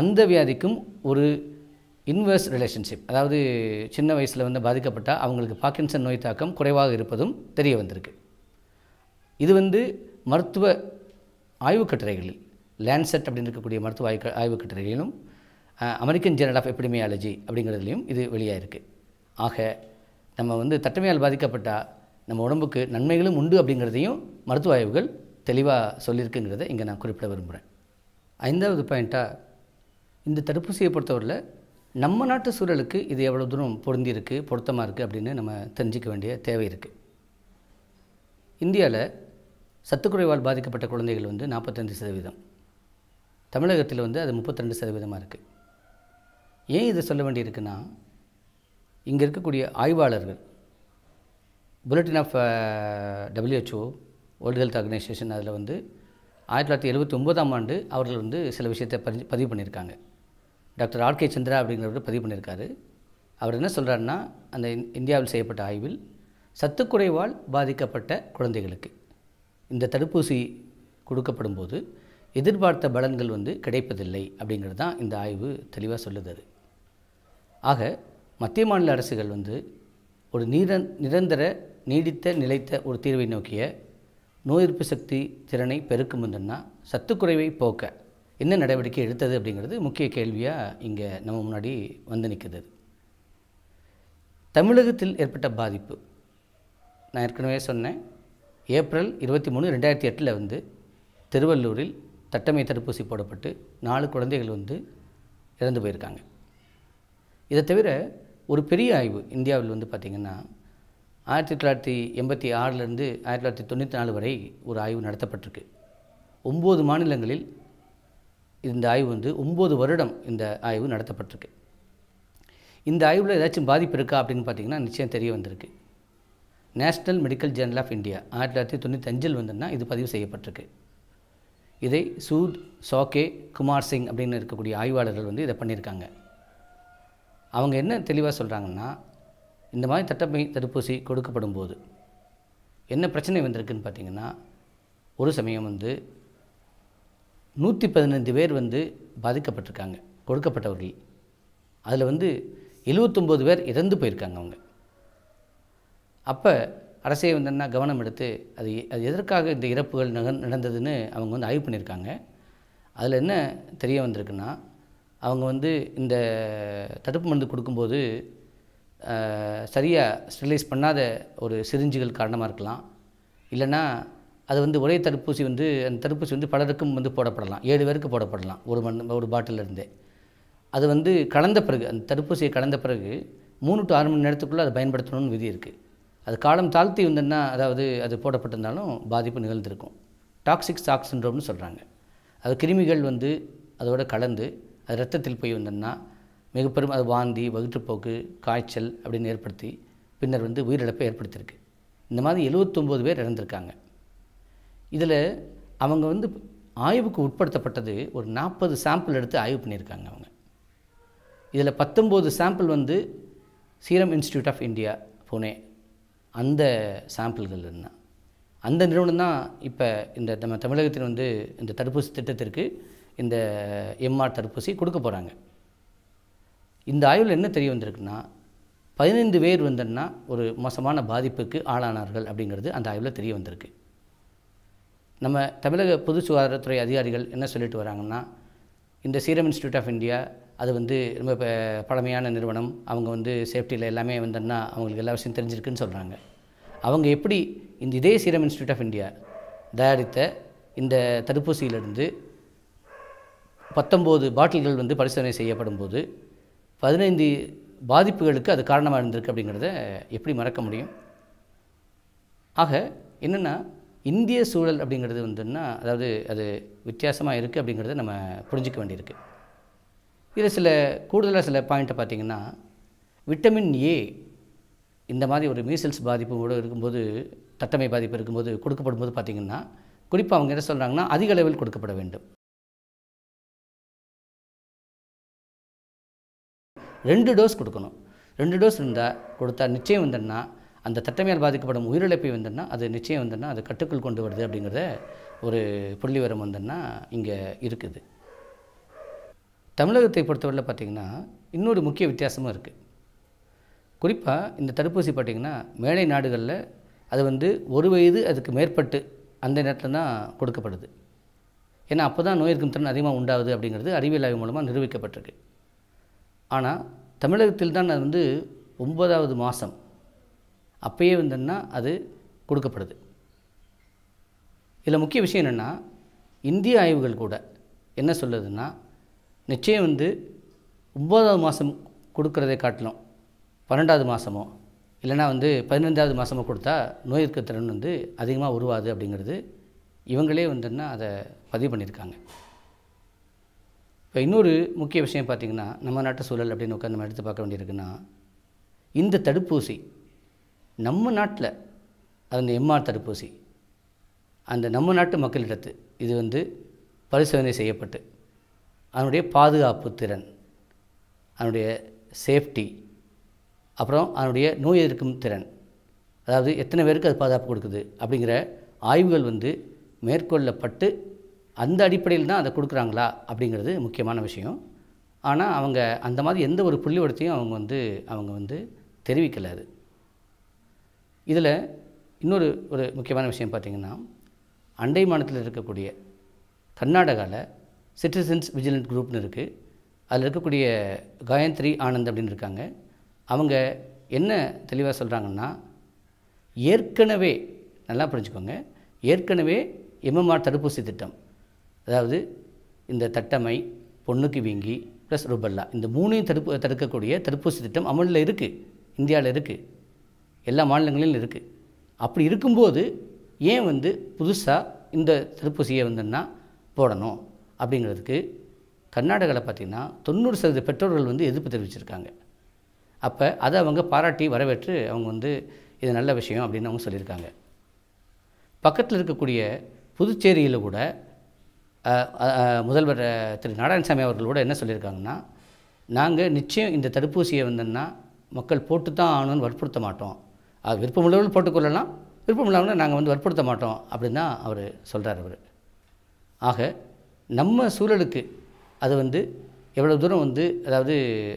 [SPEAKER 1] அந்த வியாதிக்கும் ஒரு இன்வெர்ஸ் ரிலேஷன்ஷிப் அதாவது சின்ன வயசில் வந்து பாதிக்கப்பட்டால் அவங்களுக்கு பார்க்கின்சன் நோய் தாக்கம் குறைவாக இருப்பதும் தெரிய வந்திருக்கு இது வந்து மருத்துவ ஆய்வு கட்டுரைகளில் லேண்ட்செட் அப்படின்னு இருக்கக்கூடிய மருத்துவ ஆய்வு ஆய்வுக் கட்டுரைகளிலும் அமெரிக்கன் ஜேர்னல் ஆஃப் எப்படிமியாலஜி அப்படிங்கிறதுலையும் இது வெளியாக இருக்குது ஆக நம்ம வந்து தட்டமையால் பாதிக்கப்பட்டால் நம்ம உடம்புக்கு நன்மைகளும் உண்டு அப்படிங்கிறதையும் மருத்துவ ஆய்வுகள் தெளிவாக சொல்லியிருக்குங்கிறத இங்கே நான் குறிப்பிட விரும்புகிறேன் ஐந்தாவது பாயிண்ட்டாக இந்த தடுப்பூசியை பொறுத்தவரையில் நம்ம நாட்டு சூழலுக்கு இது எவ்வளோ தூரம் பொருந்தியிருக்கு பொருத்தமாக இருக்குது அப்படின்னு நம்ம தெரிஞ்சிக்க வேண்டிய தேவை இருக்குது இந்தியாவில் சத்துக்குறைவால் பாதிக்கப்பட்ட குழந்தைகள் வந்து நாற்பத்தஞ்சு சதவீதம் தமிழகத்தில் வந்து அது முப்பத்திரெண்டு சதவீதமாக இருக்குது ஏன் இதை சொல்ல வேண்டியிருக்குன்னா இங்கே இருக்கக்கூடிய ஆய்வாளர்கள் bulletin of WHO world health organization அதில் வந்து ஆயிரத்தி தொள்ளாயிரத்தி எழுபத்தி ஒன்பதாம் ஆண்டு அவர்கள் வந்து சில விஷயத்தை பதி பதிவு பண்ணியிருக்காங்க டாக்டர் ஆர்கே சந்திரா அப்படிங்கிறவர் பதிவு பண்ணியிருக்காரு அவர் என்ன சொல்கிறாருன்னா அந்த இந்தியாவில் செய்யப்பட்ட ஆய்வில் சத்துக்குறைவால் பாதிக்கப்பட்ட குழந்தைகளுக்கு இந்த தடுப்பூசி கொடுக்கப்படும் போது எதிர்பார்த்த பலன்கள் வந்து கிடைப்பதில்லை அப்படிங்கிறது தான் இந்த ஆய்வு தெளிவாக சொல்லுது அது ஆக மத்திய மாநில அரசுகள் வந்து ஒரு நிர நிரந்தர நீடித்த நிலைத்த ஒரு தீர்வை நோக்கிய நோய் எதிர்ப்பு சக்தி திறனை பெருக்கும் வந்துன்னா சத்துக்குறைவை போக்க என்ன நடவடிக்கை எடுத்தது அப்படிங்கிறது முக்கிய கேள்வியாக இங்கே நம்ம முன்னாடி வந்து நிற்கிறது தமிழகத்தில் ஏற்பட்ட பாதிப்பு நான் ஏற்கனவே சொன்னேன் ஏப்ரல் இருபத்தி மூணு ரெண்டாயிரத்தி எட்டில் வந்து திருவள்ளூரில் தட்டமை தடுப்பூசி போடப்பட்டு நாலு குழந்தைகள் வந்து இறந்து போயிருக்காங்க இதை தவிர ஒரு பெரிய ஆய்வு இந்தியாவில் வந்து பார்த்திங்கன்னா ஆயிரத்தி தொள்ளாயிரத்தி எண்பத்தி ஆறிலிருந்து ஆயிரத்தி தொள்ளாயிரத்தி தொண்ணூற்றி நாலு வரை ஒரு ஆய்வு நடத்தப்பட்டிருக்கு ஒம்பது மாநிலங்களில் இந்த ஆய்வு வந்து ஒம்பது வருடம் இந்த ஆய்வு நடத்தப்பட்டிருக்கு இந்த ஆய்வில் ஏதாச்சும் பாதிப்பு இருக்கா அப்படின்னு பார்த்திங்கன்னா நிச்சயம் தெரிய வந்திருக்கு national medical journal of India ஆயிரத்தி தொள்ளாயிரத்தி அஞ்சில் வந்துன்னா இது பதிவு செய்யப்பட்டிருக்கு இதை சூத் சாக்கே குமார் சிங் அப்படின்னு இருக்கக்கூடிய ஆய்வாளர்கள் வந்து இதை பண்ணியிருக்காங்க அவங்க என்ன தெளிவாக சொல்கிறாங்கன்னா இந்த மாதிரி தட்டப்பை தடுப்பூசி கொடுக்கப்படும் போது என்ன பிரச்சனை வந்திருக்குன்னு பார்த்திங்கன்னா ஒரு சமயம் வந்து நூற்றி பதினைந்து பேர் வந்து பாதிக்கப்பட்டிருக்காங்க கொடுக்கப்பட்டவர்கள் அதில் வந்து எழுவத்தொம்போது பேர் இறந்து போயிருக்காங்க அவங்க அப்போ அரசே வந்து என்ன கவனம் எடுத்து அது அது எதற்காக இந்த இறப்புகள் நக நடந்ததுன்னு அவங்க வந்து ஆய்வு பண்ணியிருக்காங்க அதில் என்ன தெரிய வந்திருக்குன்னா அவங்க வந்து இந்த தடுப்பு மருந்து கொடுக்கும்போது சரியாக ஸ்டெரிலைஸ் பண்ணாத ஒரு சிரிஞ்சுகள் காரணமாக இருக்கலாம் இல்லைனா அது வந்து ஒரே தடுப்பூசி வந்து அந்த தடுப்பூசி வந்து பலருக்கும் வந்து போடப்படலாம் ஏழு பேருக்கு போடப்படலாம் ஒரு மண் ஒரு பாட்டிலிருந்தே அது வந்து கலந்த பிறகு அந்த தடுப்பூசியை கலந்த பிறகு மூணு டு ஆறு மணி நேரத்துக்குள்ளே அதை பயன்படுத்தணும்னு விதி இருக்குது அது காலம் தாழ்த்தி வந்தேன்னா அதாவது அது போடப்பட்டிருந்தாலும் பாதிப்பு நிகழ்ந்திருக்கும் டாக்ஸிக் சாக் சின்ரோம்னு சொல்கிறாங்க அது கிருமிகள் வந்து அதோட கலந்து அது ரத்தத்தில் போய் வந்தேன்னா மிகப்பெரும் அது வாந்தி வகுற்றுப்போக்கு காய்ச்சல் அப்படின்னு ஏற்படுத்தி பின்னர் வந்து உயிரிழப்பை ஏற்படுத்தியிருக்கு இந்த மாதிரி எழுவத்தொம்போது பேர் இறந்திருக்காங்க இதில் அவங்க வந்து ஆய்வுக்கு உட்படுத்தப்பட்டது ஒரு நாற்பது சாம்பிள் எடுத்து ஆய்வு பண்ணியிருக்காங்க அவங்க இதில் பத்தொம்போது சாம்பிள் வந்து serum institute of India Pune அந்த சாம்பிள்கள் இருந்தால் அந்த நிறுவனம் தான் இப்போ இந்த நம்ம தமிழகத்தில் வந்து இந்த தடுப்பூசி திட்டத்திற்கு இந்த எம்ஆர் தடுப்பூசி கொடுக்க போகிறாங்க இந்த ஆய்வில் என்ன தெரிய வந்திருக்குன்னா பதினைந்து பேர் வந்தன்னா ஒரு மோசமான பாதிப்புக்கு ஆளானார்கள் அப்படிங்கிறது அந்த ஆய்வில் தெரிய வந்திருக்கு நம்ம தமிழக பொது சுகாதாரத்துறை அதிகாரிகள் என்ன சொல்லிட்டு வராங்கன்னா இந்த சீரம் இன்ஸ்டியூட் ஆஃப் இந்தியா அது வந்து ரொம்ப பழமையான நிறுவனம் அவங்க வந்து சேஃப்டியில் எல்லாமே வந்தோன்னா அவங்களுக்கு எல்லா விஷயம் தெரிஞ்சிருக்குன்னு சொல்கிறாங்க அவங்க எப்படி இந்த இதே சீரம் இன்ஸ்டியூட் ஆஃப் இந்தியா தயாரித்த இந்த தடுப்பூசியிலிருந்து பத்தொம்போது பாட்டில்கள் வந்து பரிசோதனை செய்யப்படும் போது பதினைந்து பாதிப்புகளுக்கு அது காரணமாக இருந்திருக்கு அப்படிங்கிறத எப்படி மறக்க முடியும் ஆக என்னென்னா இந்திய சூழல் அப்படிங்கிறது வந்துன்னா அதாவது அது வித்தியாசமாக இருக்குது அப்படிங்கிறத நம்ம புரிஞ்சிக்க வேண்டியிருக்கு இதில் சில கூடுதலாக சில பாயிண்ட்டை பார்த்திங்கன்னா விட்டமின் ஏ இந்த மாதிரி ஒரு மீசல்ஸ் பாதிப்பு கூட இருக்கும்போது தட்டமை பாதிப்பு இருக்கும்போது கொடுக்கப்படும்போது பார்த்திங்கன்னா குறிப்பாக அவங்க என்ன சொல்கிறாங்கன்னா அதிக அளவில் கொடுக்கப்பட வேண்டும் ரெண்டு டோஸ் கொடுக்கணும் ரெண்டு டோஸ் இருந்தால் கொடுத்தா நிச்சயம் வந்துன்னா அந்த தட்டமையால் பாதிக்கப்படும் உயிரிழப்பை வந்துன்னா அது நிச்சயம் வந்துன்னா அது கட்டுக்குள் கொண்டு வருது அப்படிங்கிறத ஒரு புள்ளிவரம் வந்துன்னா இங்கே இருக்குது தமிழகத்தை பொறுத்தவரையில் பார்த்திங்கன்னா இன்னொரு முக்கிய வித்தியாசமும் இருக்குது குறிப்பாக இந்த தடுப்பூசி பார்த்திங்கன்னா மேலை நாடுகளில் அது வந்து ஒரு வயது அதுக்கு மேற்பட்டு அந்த நேரத்தில் தான் கொடுக்கப்படுது ஏன்னா அப்போ தான் நோய் இருக்கும் திறன் அதிகமாக உண்டாகுது அப்படிங்கிறது அறிவியல் ஆய்வு மூலமாக நிரூபிக்கப்பட்டிருக்கு ஆனால் தமிழகத்தில் தான் அது வந்து ஒன்பதாவது மாதம் அப்பயே வந்துன்னா அது கொடுக்கப்படுது இதில் முக்கிய விஷயம் என்னென்னா இந்திய ஆய்வுகள் கூட என்ன சொல்லுதுன்னா நிச்சயம் வந்து ஒம்பதாவது மாதம் கொடுக்குறதை காட்டிலும் பன்னெண்டாவது மாதமோ இல்லைனா வந்து பதினைந்தாவது மாதமோ கொடுத்தா நோய் எதிர்க்க திறன் வந்து அதிகமாக உருவாது அப்படிங்கிறது இவங்களே வந்துன்னா அதை பதிவு பண்ணியிருக்காங்க இப்போ இன்னொரு முக்கிய விஷயம் பார்த்திங்கன்னா நம்ம நாட்டு சூழல் அப்படின்னு உட்காந்து நம்ம எடுத்து பார்க்க வேண்டியிருக்குன்னா இந்த தடுப்பூசி நம்ம நாட்டில் அந்த எம்ஆர் தடுப்பூசி அந்த நம்ம நாட்டு மக்களிடத்து இது வந்து பரிசோதனை செய்யப்பட்டு அதனுடைய பாதுகாப்பு திறன் அதனுடைய சேஃப்டி அப்புறம் அதனுடைய நோய் எதிர்க்கும் திறன் அதாவது எத்தனை பேருக்கு அது பாதுகாப்பு கொடுக்குது அப்படிங்கிற ஆய்வுகள் வந்து மேற்கொள்ளப்பட்டு அந்த அடிப்படையில் தான் அதை கொடுக்குறாங்களா அப்படிங்கிறது முக்கியமான விஷயம் ஆனால் அவங்க அந்த மாதிரி எந்த ஒரு புள்ளிவடத்தையும் அவங்க வந்து அவங்க வந்து தெரிவிக்கலை அது இதில் இன்னொரு ஒரு முக்கியமான விஷயம் பார்த்திங்கன்னா அண்டை மாநிலத்தில் இருக்கக்கூடிய கர்நாடகாவில் சிட்டிசன்ஸ் விஜிலன்ட் குரூப்னு இருக்குது அதில் இருக்கக்கூடிய காயத்ரி ஆனந்த் அப்படின்னு இருக்காங்க அவங்க என்ன தெளிவாக சொல்கிறாங்கன்னா ஏற்கனவே நல்லா புரிஞ்சுக்கோங்க ஏற்கனவே எம்எம்ஆர் தடுப்பூசி திட்டம் அதாவது இந்த தட்டமை பொண்ணுக்கு வீங்கி ப்ளஸ் ரூபல்லா இந்த மூணையும் தடுப்பு தடுக்கக்கூடிய தடுப்பூசி திட்டம் அமலில் இருக்குது இந்தியாவில் இருக்குது எல்லா மாநிலங்களிலும் இருக்குது அப்படி இருக்கும்போது ஏன் வந்து புதுசாக இந்த தடுப்பூசியை வந்துன்னா போடணும் அப்படிங்கிறதுக்கு கர்நாடகாவில் பார்த்திங்கன்னா தொண்ணூறு சதவீத பெற்றோர்கள் வந்து எதிர்ப்பு தெரிவிச்சிருக்காங்க அப்போ அதை அவங்க பாராட்டி வரவேற்று அவங்க வந்து இது நல்ல விஷயம் அப்படின்னு அவங்க சொல்லியிருக்காங்க பக்கத்தில் இருக்கக்கூடிய புதுச்சேரியில் கூட முதல்வர் திரு நாராயணசாமி அவர்களோட என்ன சொல்லியிருக்காங்கன்னா நாங்கள் நிச்சயம் இந்த தடுப்பூசியை வந்தோம்னா மக்கள் போட்டு தான் ஆகணும்னு வற்புறுத்த மாட்டோம் விருப்பமுள்ளவர்கள் போட்டுக்கொள்ளலாம் விருப்பமில்லாமல் நாங்கள் வந்து வற்புறுத்த மாட்டோம் அப்படின்னு தான் அவர் சொல்கிறார் அவர் ஆக நம்ம சூழலுக்கு அது வந்து எவ்வளோ தூரம் வந்து அதாவது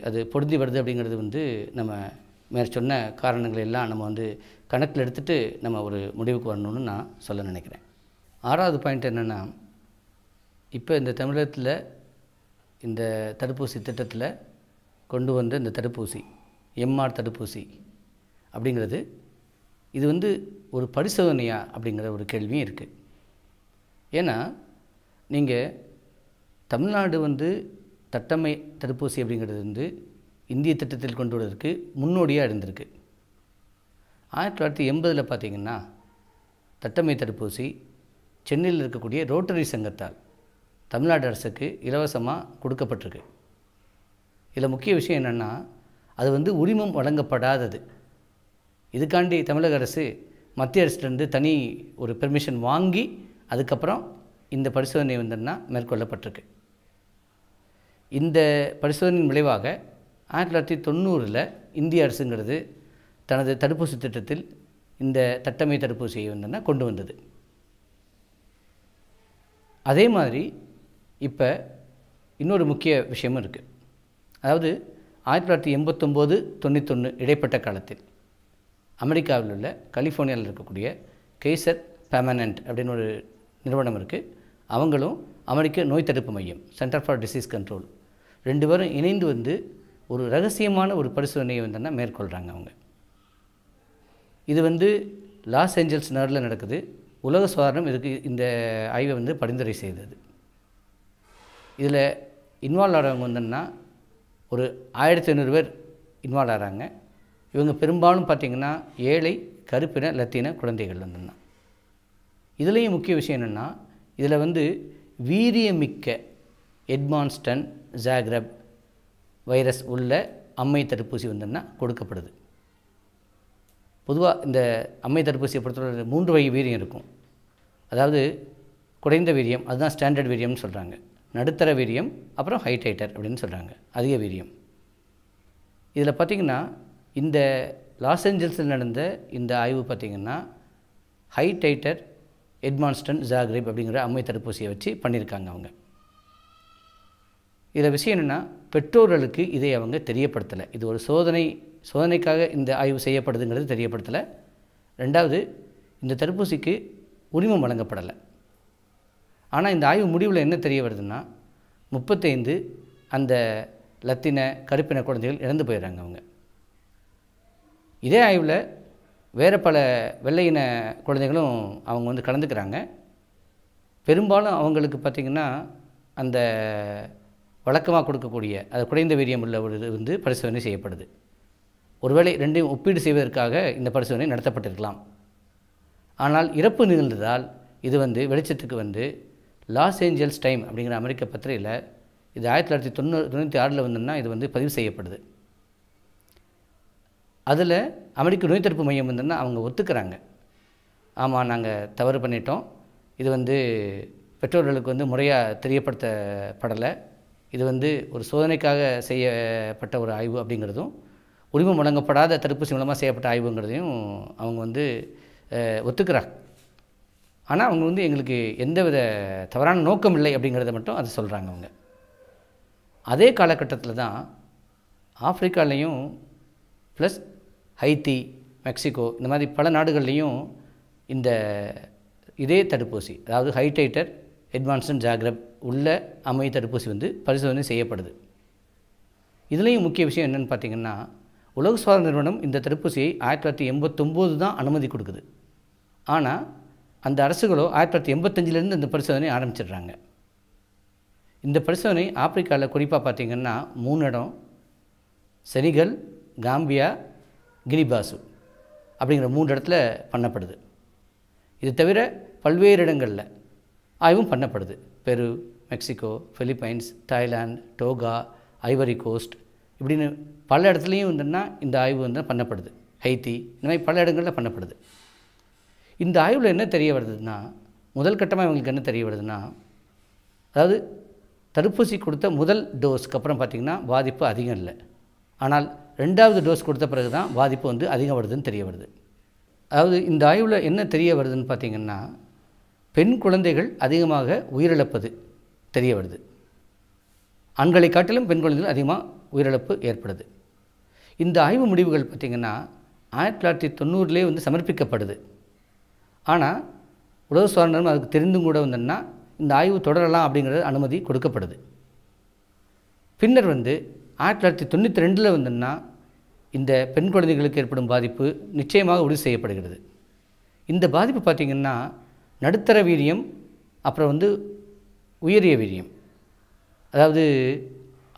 [SPEAKER 1] அது பொருந்தி வருது அப்படிங்கிறது வந்து நம்ம மேற் சொன்ன காரணங்கள் எல்லாம் நம்ம வந்து கணக்கில் எடுத்துகிட்டு நம்ம ஒரு முடிவுக்கு வரணும்னு நான் சொல்ல நினைக்கிறேன் ஆறாவது பாயிண்ட் என்னென்னா இப்போ இந்த தமிழகத்தில் இந்த தடுப்பூசி திட்டத்தில் கொண்டு வந்த இந்த தடுப்பூசி எம்ஆர் தடுப்பூசி அப்படிங்கிறது இது வந்து ஒரு பரிசோதனையா அப்படிங்கிற ஒரு கேள்வியும் இருக்குது ஏன்னா நீங்கள் தமிழ்நாடு வந்து தட்டமை தடுப்பூசி அப்படிங்கிறது வந்து இந்திய திட்டத்தில் கொண்டு வரதுக்கு முன்னோடியாக இருந்திருக்கு ஆயிரத்தி தொள்ளாயிரத்தி எண்பதில் பார்த்திங்கன்னா தட்டமை தடுப்பூசி சென்னையில் இருக்கக்கூடிய ரோட்டரி சங்கத்தால் தமிழ்நாடு அரசுக்கு இலவசமாக கொடுக்கப்பட்டிருக்கு இதில் முக்கிய விஷயம் என்னென்னா அது வந்து உரிமம் வழங்கப்படாதது இதுக்காண்டி தமிழக அரசு மத்திய அரசுலேருந்து தனி ஒரு பெர்மிஷன் வாங்கி அதுக்கப்புறம் இந்த பரிசோதனை வந்துன்னா மேற்கொள்ளப்பட்டிருக்கு இந்த பரிசோதனையின் விளைவாக ஆயிரத்தி தொள்ளாயிரத்தி தொண்ணூறில் இந்திய அரசுங்கிறது தனது தடுப்பூசி திட்டத்தில் இந்த தட்டமை தடுப்பூசியை வந்துன்னா கொண்டு வந்தது அதே மாதிரி இப்போ இன்னொரு முக்கிய விஷயமும் இருக்குது அதாவது ஆயிரத்தி தொள்ளாயிரத்தி எண்பத்தொம்போது தொண்ணூத்தொன்று இடைப்பட்ட காலத்தில் அமெரிக்காவில் உள்ள கலிஃபோர்னியாவில் இருக்கக்கூடிய கெய்சர் பெர்மனண்ட் அப்படின்னு ஒரு நிறுவனம் இருக்குது அவங்களும் அமெரிக்க நோய் தடுப்பு மையம் சென்டர் ஃபார் டிசீஸ் கண்ட்ரோல் ரெண்டு பேரும் இணைந்து வந்து ஒரு ரகசியமான ஒரு பரிசோதனையை வந்து மேற்கொள்கிறாங்க அவங்க இது வந்து லாஸ் ஏஞ்சல்ஸ் நகரில் நடக்குது உலக சுகாதாரம் இதுக்கு இந்த ஆய்வை வந்து பரிந்துரை செய்தது இதில் இன்வால்வ் ஆகிறவங்க வந்துன்னா ஒரு ஆயிரத்தி ஐநூறு பேர் இன்வால்வ் ஆகிறாங்க இவங்க பெரும்பாலும் பார்த்திங்கன்னா ஏழை கருப்பின லத்தீன குழந்தைகள் வந்துன்னா இதுலேயும் முக்கிய விஷயம் என்னென்னா இதில் வந்து வீரியமிக்க எட்மான்ஸ்டன் ஜாக்ரப் வைரஸ் உள்ள அம்மை தடுப்பூசி வந்துன்னா கொடுக்கப்படுது பொதுவாக இந்த அம்மை தடுப்பூசியை பொறுத்தவரை மூன்று வகை வீரியம் இருக்கும் அதாவது குறைந்த வீரியம் அதுதான் ஸ்டாண்டர்ட் வீரியம்னு சொல்கிறாங்க நடுத்தர வீரியம் அப்புறம் ஹைடைட்டர் அப்படின்னு சொல்கிறாங்க அதிக வீரியம் இதில் பார்த்திங்கன்னா இந்த லாஸ் ஏஞ்சல்ஸில் நடந்த இந்த ஆய்வு பார்த்திங்கன்னா ஹைடைட்டர் எட்மான்ஸ்டன் ஜாக்ரிப் அப்படிங்கிற அம்மை தடுப்பூசியை வச்சு பண்ணியிருக்காங்க அவங்க இதில் விஷயம் என்னென்னா பெற்றோர்களுக்கு இதை அவங்க தெரியப்படுத்தலை இது ஒரு சோதனை சோதனைக்காக இந்த ஆய்வு செய்யப்படுதுங்கிறது தெரியப்படுத்தலை ரெண்டாவது இந்த தடுப்பூசிக்கு உரிமம் வழங்கப்படலை ஆனால் இந்த ஆய்வு முடிவில் என்ன தெரிய வருதுன்னா முப்பத்தைந்து அந்த லத்தின கருப்பின குழந்தைகள் இறந்து போயிடுறாங்க அவங்க இதே ஆய்வில் வேறு பல வெள்ளையின குழந்தைகளும் அவங்க வந்து கலந்துக்கிறாங்க பெரும்பாலும் அவங்களுக்கு பார்த்திங்கன்னா அந்த வழக்கமாக கொடுக்கக்கூடிய அது குறைந்த வீரியம் உள்ள ஒரு இது வந்து பரிசோதனை செய்யப்படுது ஒருவேளை ரெண்டையும் ஒப்பீடு செய்வதற்காக இந்த பரிசோதனை நடத்தப்பட்டிருக்கலாம் ஆனால் இறப்பு நிகழ்ந்ததால் இது வந்து வெளிச்சத்துக்கு வந்து லாஸ் ஏஞ்சல்ஸ் டைம் அப்படிங்கிற அமெரிக்க பத்திரையில் இது ஆயிரத்தி தொள்ளாயிரத்தி தொண்ணூறு தொண்ணூற்றி ஆறில் வந்துன்னா இது வந்து பதிவு செய்யப்படுது அதில் அமெரிக்க நோய் தடுப்பு மையம் வந்துன்னா அவங்க ஒத்துக்கிறாங்க ஆமாம் நாங்கள் தவறு பண்ணிட்டோம் இது வந்து பெற்றோர்களுக்கு வந்து முறையாக தெரியப்படுத்தப்படலை இது வந்து ஒரு சோதனைக்காக செய்யப்பட்ட ஒரு ஆய்வு அப்படிங்கிறதும் உரிமம் வழங்கப்படாத தடுப்பூசி மூலமாக செய்யப்பட்ட ஆய்வுங்கிறதையும் அவங்க வந்து ஒத்துக்கிறாங்க ஆனால் அவங்க வந்து எங்களுக்கு எந்தவித தவறான நோக்கம் இல்லை அப்படிங்கிறத மட்டும் அதை சொல்கிறாங்க அவங்க அதே காலகட்டத்தில் தான் ஆப்ரிக்காலேயும் ப்ளஸ் ஹைத்தி மெக்சிகோ இந்த மாதிரி பல நாடுகள்லேயும் இந்த இதே தடுப்பூசி அதாவது ஹைடைட்டர் அட்வான்ஸன் ஜாக்ரப் உள்ள அமை தடுப்பூசி வந்து பரிசோதனை செய்யப்படுது இதுலேயும் முக்கிய விஷயம் என்னென்னு பார்த்திங்கன்னா உலக சுகாதார நிறுவனம் இந்த தடுப்பூசியை ஆயிரத்தி தொள்ளாயிரத்தி எண்பத்தொம்போது தான் அனுமதி கொடுக்குது ஆனால் அந்த அரசுகளோ ஆயிரத்தி தொள்ளாயிரத்தி எண்பத்தஞ்சிலேருந்து இந்த பரிசோதனை ஆரம்பிச்சிடுறாங்க இந்த பரிசோதனை ஆப்பிரிக்காவில் குறிப்பாக பார்த்திங்கன்னா மூணு இடம் செனிகல் காம்பியா கிரிபாசு அப்படிங்கிற மூன்று இடத்துல பண்ணப்படுது இது தவிர பல்வேறு இடங்களில் ஆய்வும் பண்ணப்படுது Peru Mexico Philippines Thailand Togo Ivory Coast இப்படின்னு பல இடத்துலையும் வந்துன்னா இந்த ஆய்வு வந்து பண்ணப்படுது ஹைத்தி இந்த மாதிரி பல இடங்களில் பண்ணப்படுது இந்த ஆய்வில் என்ன தெரிய வருதுன்னா முதல் கட்டமாக இவங்களுக்கு என்ன தெரிய வருதுன்னா அதாவது தடுப்பூசி கொடுத்த முதல் டோஸ்க்கு அப்புறம் பார்த்திங்கன்னா பாதிப்பு அதிகம் இல்லை ஆனால் ரெண்டாவது டோஸ் கொடுத்த பிறகு தான் பாதிப்பு வந்து அதிகம் வருதுன்னு தெரிய வருது அதாவது இந்த ஆய்வில் என்ன தெரிய வருதுன்னு பார்த்திங்கன்னா பெண் குழந்தைகள் அதிகமாக உயிரிழப்பது தெரிய வருது ஆண்களை காட்டிலும் பெண் குழந்தைகள் அதிகமாக உயிரிழப்பு ஏற்படுது இந்த ஆய்வு முடிவுகள் பார்த்திங்கன்னா ஆயிரத்தி தொள்ளாயிரத்தி தொண்ணூறுலேயே வந்து சமர்ப்பிக்கப்படுது ஆனால் உலக சுவாரணம் அதுக்கு தெரிந்தும் கூட வந்தோன்னா இந்த ஆய்வு தொடரலாம் அப்படிங்கிறது அனுமதி கொடுக்கப்படுது பின்னர் வந்து ஆயிரத்தி தொள்ளாயிரத்தி தொண்ணூற்றி ரெண்டில் வந்துன்னா இந்த பெண் குழந்தைகளுக்கு ஏற்படும் பாதிப்பு நிச்சயமாக உறுதி செய்யப்படுகிறது இந்த பாதிப்பு பார்த்திங்கன்னா நடுத்தர வீரியம் அப்புறம் வந்து உயரிய வீரியம் அதாவது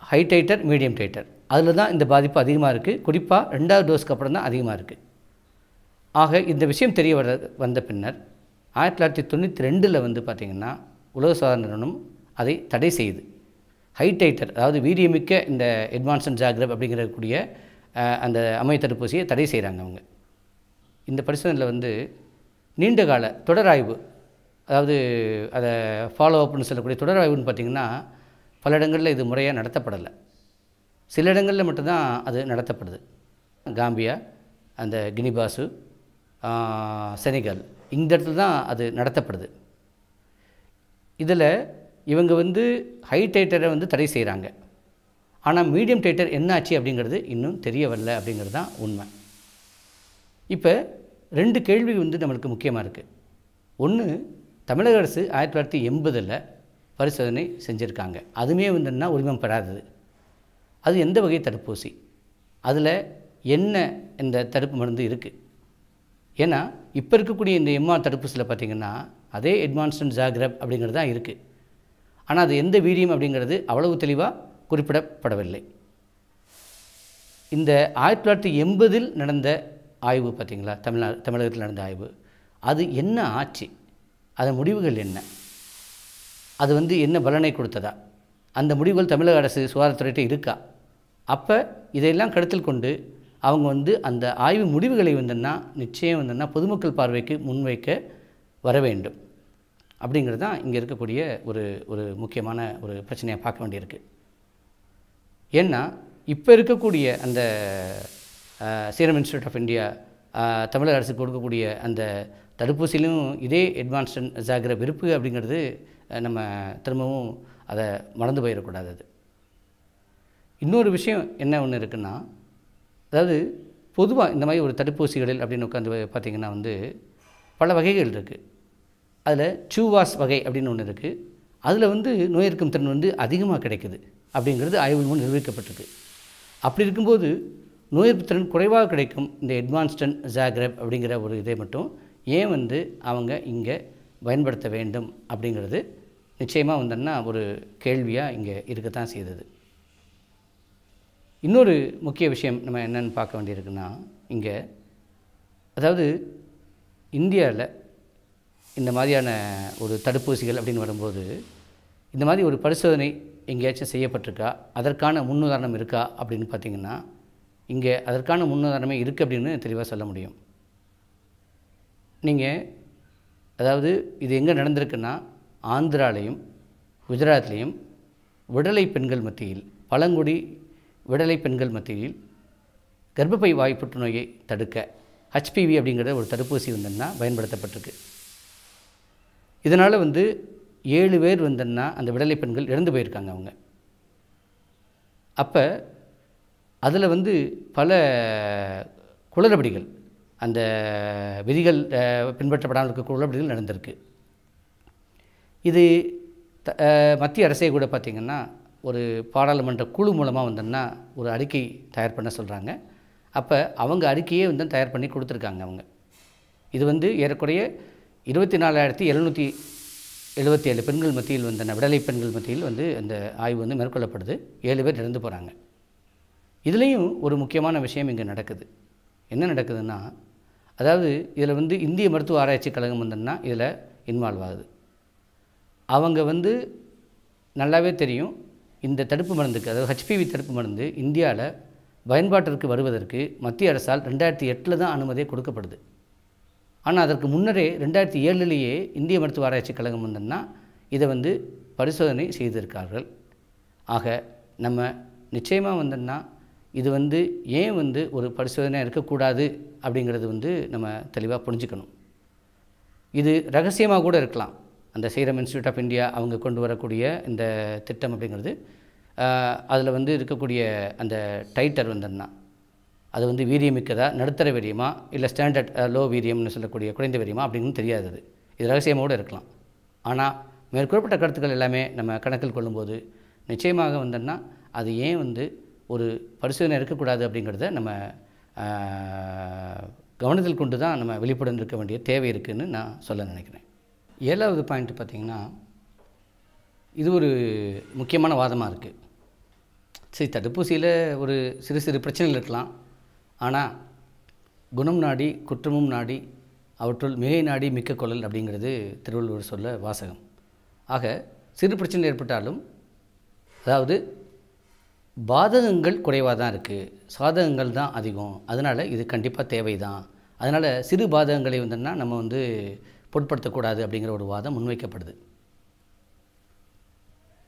[SPEAKER 1] ஹை டைட்டர் மீடியம் டைட்டர் அதில் தான் இந்த பாதிப்பு அதிகமாக இருக்குது குறிப்பாக ரெண்டாவது டோஸ்க்கு அப்புறம் தான் அதிகமாக இருக்குது ஆக இந்த விஷயம் தெரிய வர வந்த பின்னர் ஆயிரத்தி தொள்ளாயிரத்தி தொண்ணூற்றி ரெண்டில் வந்து பார்த்திங்கன்னா உலக சுகாதார நிறுவனம் அதை தடை செய்யுது ஹைடைட்டர் அதாவது வீரியமிக்க இந்த எட்வான்சன் ஜாக்ரப் அப்படிங்கிறக்கூடிய அந்த அமை தடுப்பூசியை தடை செய்கிறாங்க அவங்க இந்த பரிசோதனையில் வந்து நீண்ட கால தொடராய்வு அதாவது அதை ஃபாலோ அப்னு சொல்லக்கூடிய தொடராய்வுன்னு பார்த்திங்கன்னா பல இடங்களில் இது முறையாக நடத்தப்படலை சில இடங்களில் மட்டும்தான் அது நடத்தப்படுது காம்பியா அந்த கினிபாசு செனிகல் இந்த இடத்துல தான் அது நடத்தப்படுது இதில் இவங்க வந்து ஹை டைட்டரை வந்து தடை செய்கிறாங்க ஆனால் மீடியம் டைட்டர் என்ன ஆச்சு அப்படிங்கிறது இன்னும் தெரிய வரல அப்படிங்கிறது தான் உண்மை இப்போ ரெண்டு கேள்வி வந்து நம்மளுக்கு முக்கியமாக இருக்குது ஒன்று தமிழக அரசு ஆயிரத்தி தொள்ளாயிரத்தி எண்பதில் பரிசோதனை செஞ்சுருக்காங்க அதுவுமே வந்துன்னா உரிமம் பெறாதது அது எந்த வகை தடுப்பூசி அதில் என்ன இந்த தடுப்பு மருந்து இருக்குது ஏன்னா இப்போ இருக்கக்கூடிய இந்த எம்ஆர் தடுப்பூசியில் பார்த்திங்கன்னா அதே எட்மான்சன் ஜாகிரப் அப்படிங்கிறது தான் இருக்குது ஆனால் அது எந்த வீரியம் அப்படிங்கிறது அவ்வளவு தெளிவாக குறிப்பிடப்படவில்லை இந்த ஆயிரத்தி தொள்ளாயிரத்தி எண்பதில் நடந்த ஆய்வு பார்த்திங்களா தமிழ்நா தமிழகத்தில் நடந்த ஆய்வு அது என்ன ஆட்சி அதன் முடிவுகள் என்ன அது வந்து என்ன பலனை கொடுத்ததா அந்த முடிவுகள் தமிழக அரசு சுகாதாரத்துறையிட்ட இருக்கா அப்போ இதையெல்லாம் கருத்தில் கொண்டு அவங்க வந்து அந்த ஆய்வு முடிவுகளை வந்துன்னா நிச்சயம் வந்துன்னா பொதுமக்கள் பார்வைக்கு முன்வைக்க வர வேண்டும் அப்படிங்கிறது தான் இங்கே இருக்கக்கூடிய ஒரு ஒரு முக்கியமான ஒரு பிரச்சனையாக பார்க்க வேண்டியிருக்கு ஏன்னா இப்போ இருக்கக்கூடிய அந்த சீரம் இன்ஸ்டியூட் ஆஃப் இந்தியா தமிழக அரசு கொடுக்கக்கூடிய அந்த தடுப்பூசியிலும் இதே அட்வான்ஸ்டன் ஜாகிர விருப்பு அப்படிங்கிறது நம்ம திரும்பவும் அதை மறந்து போயிடக்கூடாது அது இன்னொரு விஷயம் என்ன ஒன்று இருக்குன்னா அதாவது பொதுவாக இந்த மாதிரி ஒரு தடுப்பூசிகளில் அப்படின்னு உட்காந்து பார்த்திங்கன்னா வந்து பல வகைகள் இருக்குது அதில் சூவாஸ் வகை அப்படின்னு ஒன்று இருக்குது அதில் வந்து நோய் திறன் வந்து அதிகமாக கிடைக்குது அப்படிங்கிறது ஆய்வு மூலம் நிரூபிக்கப்பட்டிருக்கு அப்படி இருக்கும்போது நோய் திறன் குறைவாக கிடைக்கும் இந்த எட்வான்ஸ்டன் ஜாக்ரப் அப்படிங்கிற ஒரு இதை மட்டும் ஏன் வந்து அவங்க இங்கே பயன்படுத்த வேண்டும் அப்படிங்கிறது நிச்சயமாக வந்தோன்னா ஒரு கேள்வியாக இங்கே இருக்கத்தான் செய்தது இன்னொரு முக்கிய விஷயம் நம்ம என்னென்னு பார்க்க வேண்டியிருக்குன்னா இங்கே அதாவது இந்தியாவில் இந்த மாதிரியான ஒரு தடுப்பூசிகள் அப்படின்னு வரும்போது இந்த மாதிரி ஒரு பரிசோதனை எங்கேயாச்சும் செய்யப்பட்டிருக்கா அதற்கான முன்னுதாரணம் இருக்கா அப்படின்னு பார்த்திங்கன்னா இங்கே அதற்கான முன்னுதாரணமே இருக்குது அப்படின்னு தெளிவாக சொல்ல முடியும் நீங்கள் அதாவது இது எங்கே நடந்திருக்குன்னா ஆந்திராலையும் குஜராத்லேயும் விடலை பெண்கள் மத்தியில் பழங்குடி விடலை பெண்கள் மத்தியில் கர்ப்பப்பை வாய் புற்றுநோயை தடுக்க ஹச்பிவி அப்படிங்கிற ஒரு தடுப்பூசி வந்தன்னா பயன்படுத்தப்பட்டிருக்கு இதனால் வந்து ஏழு பேர் வந்தன்னா அந்த விடலை பெண்கள் இறந்து போயிருக்காங்க அவங்க அப்போ அதில் வந்து பல குளறுபடிகள் அந்த விதிகள் பின்பற்றப்படாமல் இருக்க குளறுபடிகள் நடந்திருக்கு இது மத்திய அரசே கூட பார்த்திங்கன்னா ஒரு பாராளுமன்ற குழு மூலமாக வந்தோம்னா ஒரு அறிக்கை தயார் பண்ண சொல்கிறாங்க அப்போ அவங்க அறிக்கையே வந்து தயார் பண்ணி கொடுத்துருக்காங்க அவங்க இது வந்து ஏறக்குறைய இருபத்தி நாலாயிரத்தி எழுநூற்றி எழுபத்தி ஏழு பெண்கள் மத்தியில் வந்த விடலை பெண்கள் மத்தியில் வந்து அந்த ஆய்வு வந்து மேற்கொள்ளப்படுது ஏழு பேர் இறந்து போகிறாங்க இதுலேயும் ஒரு முக்கியமான விஷயம் இங்கே நடக்குது என்ன நடக்குதுன்னா அதாவது இதில் வந்து இந்திய மருத்துவ ஆராய்ச்சி கழகம் வந்தோம்னா இதில் இன்வால்வ் ஆகுது அவங்க வந்து நல்லாவே தெரியும் இந்த தடுப்பு மருந்துக்கு அதாவது ஹெச்பிவி தடுப்பு மருந்து இந்தியாவில் பயன்பாட்டிற்கு வருவதற்கு மத்திய அரசால் ரெண்டாயிரத்தி எட்டில் தான் அனுமதியே கொடுக்கப்படுது ஆனால் அதற்கு முன்னரே ரெண்டாயிரத்தி ஏழுலேயே இந்திய மருத்துவ ஆராய்ச்சி கழகம் வந்தோம்னா இதை வந்து பரிசோதனை செய்திருக்கார்கள் ஆக நம்ம நிச்சயமாக வந்தோம்னா இது வந்து ஏன் வந்து ஒரு பரிசோதனையாக இருக்கக்கூடாது அப்படிங்கிறது வந்து நம்ம தெளிவாக புரிஞ்சுக்கணும் இது ரகசியமாக கூட இருக்கலாம் அந்த சீரம் இன்ஸ்டியூட் ஆஃப் இந்தியா அவங்க கொண்டு வரக்கூடிய இந்த திட்டம் அப்படிங்கிறது அதில் வந்து இருக்கக்கூடிய அந்த டைட்டர் வந்துன்னா அது வந்து வீரியமிக்கதா நடுத்தர வீரியமா இல்லை ஸ்டாண்டர்ட் லோ வீரியம்னு சொல்லக்கூடிய குறைந்த வீரியமா அப்படின்னு தெரியாது அது இது ரகசியமோடு இருக்கலாம் ஆனால் மேற்கூறப்பட்ட கருத்துக்கள் எல்லாமே நம்ம கணக்கில் கொள்ளும்போது நிச்சயமாக வந்தோம்னா அது ஏன் வந்து ஒரு பரிசோதனை இருக்கக்கூடாது அப்படிங்கிறத நம்ம கவனத்தில் கொண்டு தான் நம்ம வெளிப்படன் இருக்க வேண்டிய தேவை இருக்குதுன்னு நான் சொல்ல நினைக்கிறேன் ஏழாவது பாயிண்ட் பார்த்திங்கன்னா இது ஒரு முக்கியமான வாதமாக இருக்குது சரி தடுப்பூசியில் ஒரு சிறு சிறு பிரச்சனைகள் இருக்கலாம் ஆனால் குணம் நாடி குற்றமும் நாடி அவற்றுள் மிகை நாடி மிக்க குழல் அப்படிங்கிறது திருவள்ளுவர் சொல்ல வாசகம் ஆக சிறு பிரச்சனை ஏற்பட்டாலும் அதாவது பாதகங்கள் குறைவாக தான் இருக்குது சாதகங்கள் தான் அதிகம் அதனால் இது கண்டிப்பாக தேவை தான் அதனால் சிறு பாதகங்களை வந்துன்னா நம்ம வந்து பொருட்படுத்தக்கூடாது அப்படிங்கிற ஒரு வாதம் முன்வைக்கப்படுது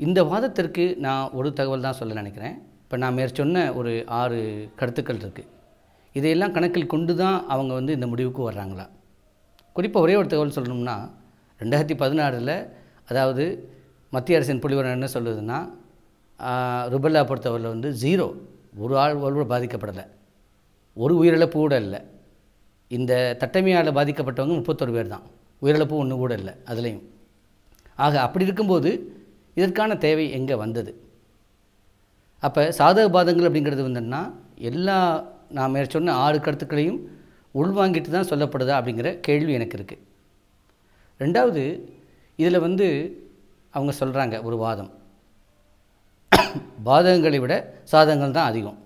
[SPEAKER 1] இந்த வாதத்திற்கு நான் ஒரு தகவல் தான் சொல்ல நினைக்கிறேன் இப்போ நான் மேற்சொன்ன ஒரு ஆறு கருத்துக்கள் இருக்குது இதையெல்லாம் கணக்கில் கொண்டு தான் அவங்க வந்து இந்த முடிவுக்கு வர்றாங்களா குறிப்பாக ஒரே ஒரு தகவல் சொல்லணும்னா ரெண்டாயிரத்தி பதினாறில் அதாவது மத்திய அரசின் புலிவரம் என்ன சொல்லுதுன்னா ருபல்லா பொறுத்தவரில் வந்து ஜீரோ ஒரு ஆள் ஒரு பாதிக்கப்படலை ஒரு உயிரிழப்பு கூட இல்லை இந்த தட்டமையால் பாதிக்கப்பட்டவங்க முப்பத்தொரு பேர் தான் உயிரிழப்பு ஒன்று கூட இல்லை அதுலேயும் ஆக அப்படி இருக்கும்போது இதற்கான தேவை எங்கே வந்தது அப்போ சாதக பாதங்கள் அப்படிங்கிறது வந்துன்னா எல்லா நான் மேற் சொன்ன ஆறு கருத்துக்களையும் உள்வாங்கிட்டு தான் சொல்லப்படுதா அப்படிங்கிற கேள்வி எனக்கு இருக்குது ரெண்டாவது இதில் வந்து அவங்க சொல்கிறாங்க ஒரு வாதம் பாதகங்களை விட சாதகங்கள் தான் அதிகம்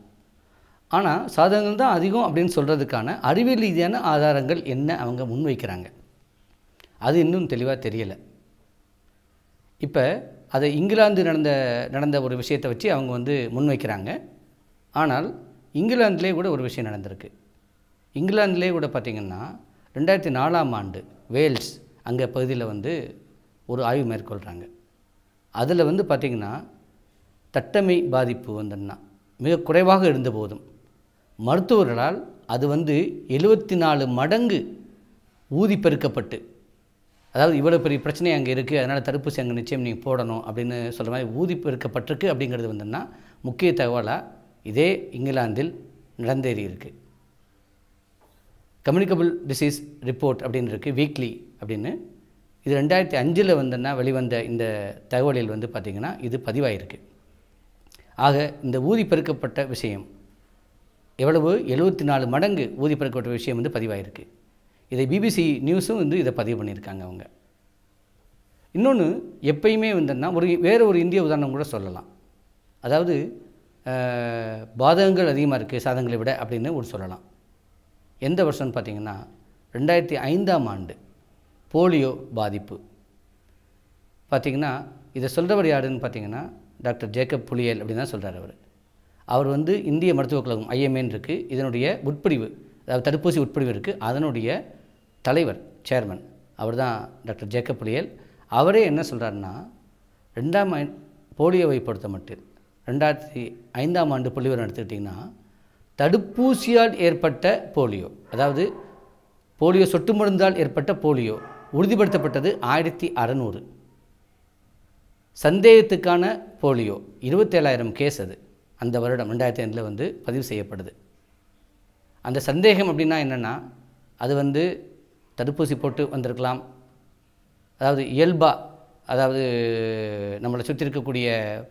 [SPEAKER 1] ஆனால் சாதகங்கள் தான் அதிகம் அப்படின்னு சொல்கிறதுக்கான அறிவியல் ரீதியான ஆதாரங்கள் என்ன அவங்க முன்வைக்கிறாங்க அது இன்னும் தெளிவாக தெரியலை இப்போ அதை இங்கிலாந்து நடந்த நடந்த ஒரு விஷயத்தை வச்சு அவங்க வந்து முன்வைக்கிறாங்க ஆனால் இங்கிலாந்துலேயே கூட ஒரு விஷயம் நடந்திருக்கு இங்கிலாந்துலேயே கூட பார்த்திங்கன்னா ரெண்டாயிரத்தி நாலாம் ஆண்டு வேல்ஸ் அங்கே பகுதியில் வந்து ஒரு ஆய்வு மேற்கொள்கிறாங்க அதில் வந்து பார்த்திங்கன்னா தட்டமை பாதிப்பு வந்துன்னா மிக குறைவாக இருந்த போதும் மருத்துவர்களால் அது வந்து எழுபத்தி நாலு மடங்கு ஊதி பெருக்கப்பட்டு அதாவது இவ்வளோ பெரிய பிரச்சனை அங்கே இருக்குது அதனால் தடுப்பூசி அங்கே நிச்சயம் நீங்கள் போடணும் அப்படின்னு சொல்கிற மாதிரி ஊதி பெருக்கப்பட்டிருக்கு அப்படிங்கிறது வந்துன்னா முக்கிய தகவலாக இதே இங்கிலாந்தில் நடந்தேறி இருக்குது கம்யூனிகபிள் டிசீஸ் ரிப்போர்ட் அப்படின்னு இருக்குது வீக்லி அப்படின்னு இது ரெண்டாயிரத்தி அஞ்சில் வந்துன்னா வெளிவந்த இந்த தகவலில் வந்து பார்த்திங்கன்னா இது பதிவாயிருக்கு ஆக இந்த ஊதி பெருக்கப்பட்ட விஷயம் எவ்வளவு எழுபத்தி நாலு மடங்கு ஊதி பெருக்கப்பட்ட விஷயம் வந்து பதிவாயிருக்கு இதை பிபிசி நியூஸும் வந்து இதை பதிவு பண்ணியிருக்காங்க அவங்க இன்னொன்று எப்பயுமே வந்துன்னா ஒரு வேறு ஒரு இந்திய உதாரணம் கூட சொல்லலாம் அதாவது பாதகங்கள் அதிகமாக இருக்குது சாதங்களை விட அப்படின்னு ஒரு சொல்லலாம் எந்த வருஷம்னு பார்த்திங்கன்னா ரெண்டாயிரத்தி ஐந்தாம் ஆண்டு போலியோ பாதிப்பு பார்த்திங்கன்னா இதை சொல்கிறவர் யாருன்னு பார்த்திங்கன்னா டாக்டர் ஜேக்கப் புலியல் அப்படின்னு தான் சொல்கிறார் அவர் அவர் வந்து இந்திய மருத்துவக் கழகம் ஐஎம்ஏன்னு இருக்குது இதனுடைய உட்பிரிவு அதாவது தடுப்பூசி உட்பிரிவு இருக்குது அதனுடைய தலைவர் சேர்மன் அவர் தான் டாக்டர் ஜேக்கப் புலியல் அவரே என்ன சொல்கிறாருன்னா ரெண்டாம் போலியோவை பொறுத்த மட்டும் ரெண்டாயிரத்தி ஐந்தாம் ஆண்டு புள்ளிவரம் எடுத்துக்கிட்டிங்கன்னா தடுப்பூசியால் ஏற்பட்ட போலியோ அதாவது போலியோ சொட்டு மருந்தால் ஏற்பட்ட போலியோ உறுதிப்படுத்தப்பட்டது ஆயிரத்தி அறநூறு சந்தேகத்துக்கான போலியோ இருபத்தேழாயிரம் கேஸ் அது அந்த வருடம் ரெண்டாயிரத்தி ஐந்தில் வந்து பதிவு செய்யப்படுது அந்த சந்தேகம் அப்படின்னா என்னென்னா அது வந்து தடுப்பூசி போட்டு வந்திருக்கலாம் அதாவது இயல்பாக அதாவது நம்மளை சுற்றி இருக்கக்கூடிய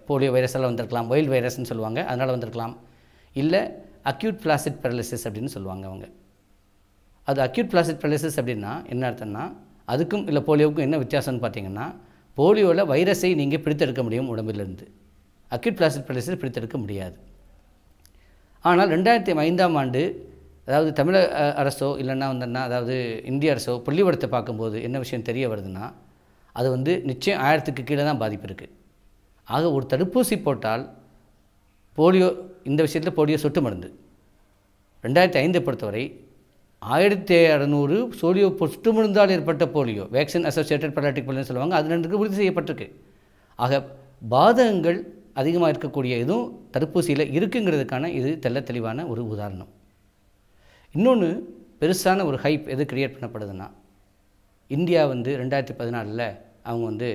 [SPEAKER 1] போலியோ வைரஸெல்லாம் வந்திருக்கலாம் ஒயில் வைரஸ்னு சொல்லுவாங்க அதனால் வந்திருக்கலாம் இல்லை அக்யூட் பிளாசிட் பேரலிசிஸ் அப்படின்னு சொல்லுவாங்க அவங்க அது அக்யூட் பிளாசிட் பேரலிசிஸ் அப்படின்னா என்ன அர்த்தம்னா அதுக்கும் இல்லை போலியோவுக்கும் என்ன வித்தியாசம்னு பார்த்தீங்கன்னா போலியோவில் வைரஸை நீங்கள் பிடித்தெடுக்க முடியும் உடம்பிலிருந்து அக்யூட் பிளாசிட் பேரலிசிஸ் பிடித்தெடுக்க முடியாது ஆனால் ரெண்டாயிரத்தி ஐந்தாம் ஆண்டு அதாவது தமிழக அரசோ இல்லைன்னா வந்துன்னா அதாவது இந்திய அரசோ பள்ளிக்கூடத்தை பார்க்கும்போது என்ன விஷயம் தெரிய வருதுன்னா அது வந்து நிச்சயம் ஆயிரத்துக்கு கீழே தான் பாதிப்பு இருக்குது ஆக ஒரு தடுப்பூசி போட்டால் போலியோ இந்த விஷயத்தில் போலியோ சொட்டு மருந்து ரெண்டாயிரத்தி ஐந்தை பொறுத்தவரை ஆயிரத்தி அறநூறு சோலியோ சுட்டு மருந்தால் ஏற்பட்ட போலியோ வேக்சின் அசோசியேட்டட் பராட்டிக் போலியோன்னு சொல்லுவாங்க அது நன்றி உறுதி செய்யப்பட்டிருக்கு ஆக பாதகங்கள் அதிகமாக இருக்கக்கூடிய இதுவும் தடுப்பூசியில் இருக்குங்கிறதுக்கான இது தெல்ல தெளிவான ஒரு உதாரணம் இன்னொன்று பெருசான ஒரு ஹைப் எது க்ரியேட் பண்ணப்படுதுன்னா இந்தியா வந்து ரெண்டாயிரத்தி பதினாலில் அவங்க வந்து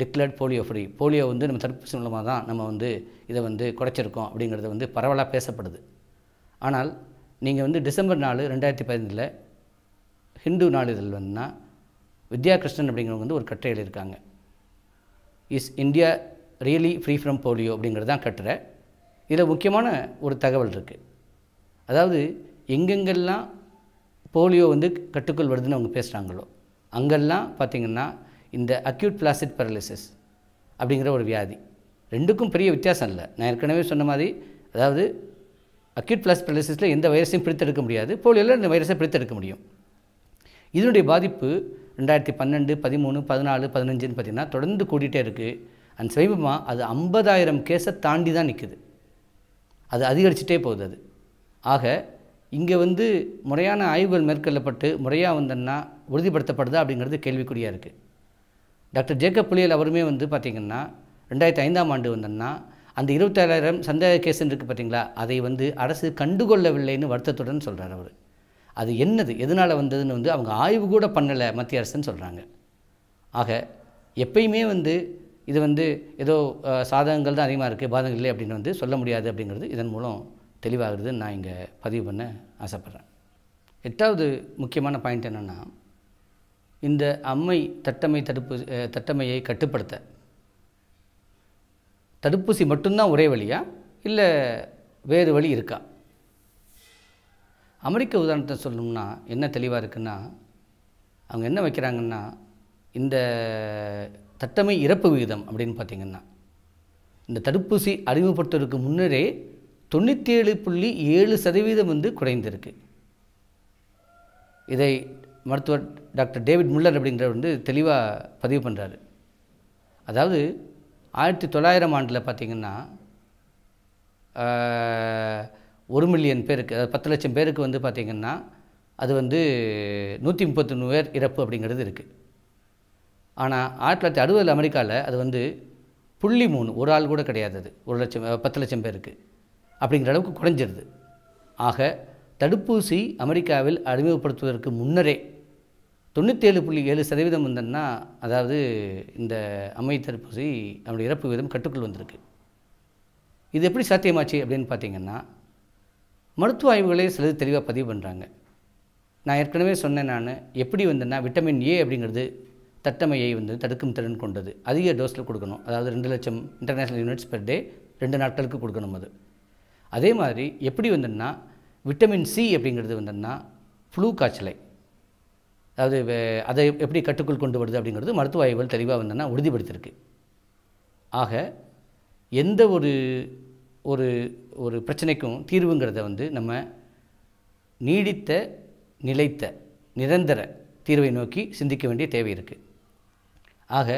[SPEAKER 1] டிக்ளேர்ட் போலியோ ஃப்ரீ போலியோ வந்து நம்ம தடுப்பூசி மூலமாக தான் நம்ம வந்து இதை வந்து குறைச்சிருக்கோம் அப்படிங்கிறத வந்து பரவலாக பேசப்படுது ஆனால் நீங்கள் வந்து டிசம்பர் நாலு ரெண்டாயிரத்தி பதினஞ்சில் ஹிந்து நாளிதழ் வந்துன்னா வித்யா கிருஷ்ணன் அப்படிங்கிறவங்க வந்து ஒரு கட்டுரை எழுதியிருக்காங்க is India really free from polio அப்படிங்கிறது தான் கட்டுரை இதில் முக்கியமான ஒரு தகவல் இருக்குது அதாவது எங்கெங்கெல்லாம் போலியோ வந்து கட்டுக்குள் வருதுன்னு அவங்க பேசுகிறாங்களோ அங்கெல்லாம் பார்த்திங்கன்னா இந்த அக்யூட் பிளாஸ்டிக் பரலிசிஸ் அப்படிங்கிற ஒரு வியாதி ரெண்டுக்கும் பெரிய வித்தியாசம் இல்லை நான் ஏற்கனவே சொன்ன மாதிரி அதாவது அக்யூட் பிளாஸ்டிக் பரலிசிஸில் எந்த வைரஸையும் பிரித்தெடுக்க முடியாது போலியோவில் இந்த வைரஸை பிரித்தெடுக்க முடியும் இதனுடைய பாதிப்பு ரெண்டாயிரத்தி பன்னெண்டு பதிமூணு பதினாலு பதினஞ்சுன்னு பார்த்திங்கன்னா தொடர்ந்து கூட்டிகிட்டே இருக்குது அந்த சமீபமாக அது ஐம்பதாயிரம் கேஸை தாண்டி தான் நிற்குது அது அதிகரிச்சுட்டே போகுது அது ஆக இங்கே வந்து முறையான ஆய்வுகள் மேற்கொள்ளப்பட்டு முறையாக வந்தன்னா உறுதிப்படுத்தப்படுதா அப்படிங்கிறது கேள்விக்குறியாக இருக்குது டாக்டர் ஜேக்கப் புலியல் அவருமே வந்து பார்த்திங்கன்னா ரெண்டாயிரத்தி ஐந்தாம் ஆண்டு வந்தோன்னா அந்த இருபத்தேழாயிரம் சந்தேக கேஸ் இருக்குது பார்த்தீங்களா அதை வந்து அரசு கண்டுகொள்ளவில்லைன்னு வருத்தத்துடன் சொல்கிறார் அவர் அது என்னது எதனால் வந்ததுன்னு வந்து அவங்க ஆய்வு கூட பண்ணலை மத்திய அரசுன்னு சொல்கிறாங்க ஆக எப்பயுமே வந்து இது வந்து ஏதோ சாதகங்கள் தான் அதிகமாக இருக்குது பாதகங்கள் இல்லை அப்படின்னு வந்து சொல்ல முடியாது அப்படிங்கிறது இதன் மூலம் தெளிவாகிறதுன்னு நான் இங்கே பதிவு பண்ண ஆசைப்பட்றேன் எட்டாவது முக்கியமான பாயிண்ட் என்னென்னா இந்த அம்மை தட்டமை தடுப்பு தட்டமையை கட்டுப்படுத்த தடுப்பூசி மட்டும்தான் ஒரே வழியா இல்லை வேறு வழி இருக்கா அமெரிக்க உதாரணத்தை சொல்லணும்னா என்ன தெளிவாக இருக்குன்னா அவங்க என்ன வைக்கிறாங்கன்னா இந்த தட்டமை இறப்பு விகிதம் அப்படின்னு பார்த்திங்கன்னா இந்த தடுப்பூசி அறிமுகப்படுத்துவதற்கு முன்னரே தொண்ணூற்றி ஏழு புள்ளி ஏழு சதவீதம் வந்து குறைந்திருக்கு இதை மருத்துவர் டாக்டர் டேவிட் முல்லர் அப்படின்றவர் வந்து தெளிவாக பதிவு பண்ணுறாரு அதாவது ஆயிரத்தி தொள்ளாயிரம் ஆண்டில் பார்த்திங்கன்னா ஒரு மில்லியன் பேருக்கு அதாவது பத்து லட்சம் பேருக்கு வந்து பார்த்திங்கன்னா அது வந்து நூற்றி முப்பத்தொன்று பேர் இறப்பு அப்படிங்கிறது இருக்குது ஆனால் ஆயிரத்தி தொள்ளாயிரத்தி அறுபதில் அமெரிக்காவில் அது வந்து புள்ளி மூணு ஒரு ஆள் கூட கிடையாது அது ஒரு லட்சம் பத்து லட்சம் பேருக்கு அப்படிங்கிற அளவுக்கு குறைஞ்சிருது ஆக தடுப்பூசி அமெரிக்காவில் அறிமுகப்படுத்துவதற்கு முன்னரே தொண்ணூற்றேழு புள்ளி ஏழு சதவீதம் வந்தேன்னா அதாவது இந்த அம்மை தடுப்பூசி அவருடைய இறப்பு விதம் கட்டுக்குள் வந்திருக்கு இது எப்படி சாத்தியமாச்சு அப்படின்னு பார்த்தீங்கன்னா மருத்துவ ஆய்வுகளே சிலது தெளிவாக பதிவு பண்ணுறாங்க நான் ஏற்கனவே சொன்னேன் நான் எப்படி வந்தேன்னா விட்டமின் ஏ அப்படிங்கிறது தட்டமையை வந்து தடுக்கும் திறன் கொண்டது அதிக டோஸில் கொடுக்கணும் அதாவது ரெண்டு லட்சம் இன்டர்நேஷ்னல் யூனிட்ஸ் பெர் டே ரெண்டு நாட்களுக்கு கொடுக்கணும் அது அதே மாதிரி எப்படி வந்துன்னா விட்டமின் சி அப்படிங்கிறது வந்துன்னா ஃப்ளூ காய்ச்சலை அதாவது அதை எப்படி கட்டுக்குள் கொண்டு வருது அப்படிங்கிறது மருத்துவ ஆய்வுகள் தெளிவாக வந்துன்னா உறுதிப்படுத்தியிருக்கு ஆக எந்த ஒரு ஒரு ஒரு பிரச்சனைக்கும் தீர்வுங்கிறத வந்து நம்ம நீடித்த நிலைத்த நிரந்தர தீர்வை நோக்கி சிந்திக்க வேண்டிய தேவை இருக்குது ஆக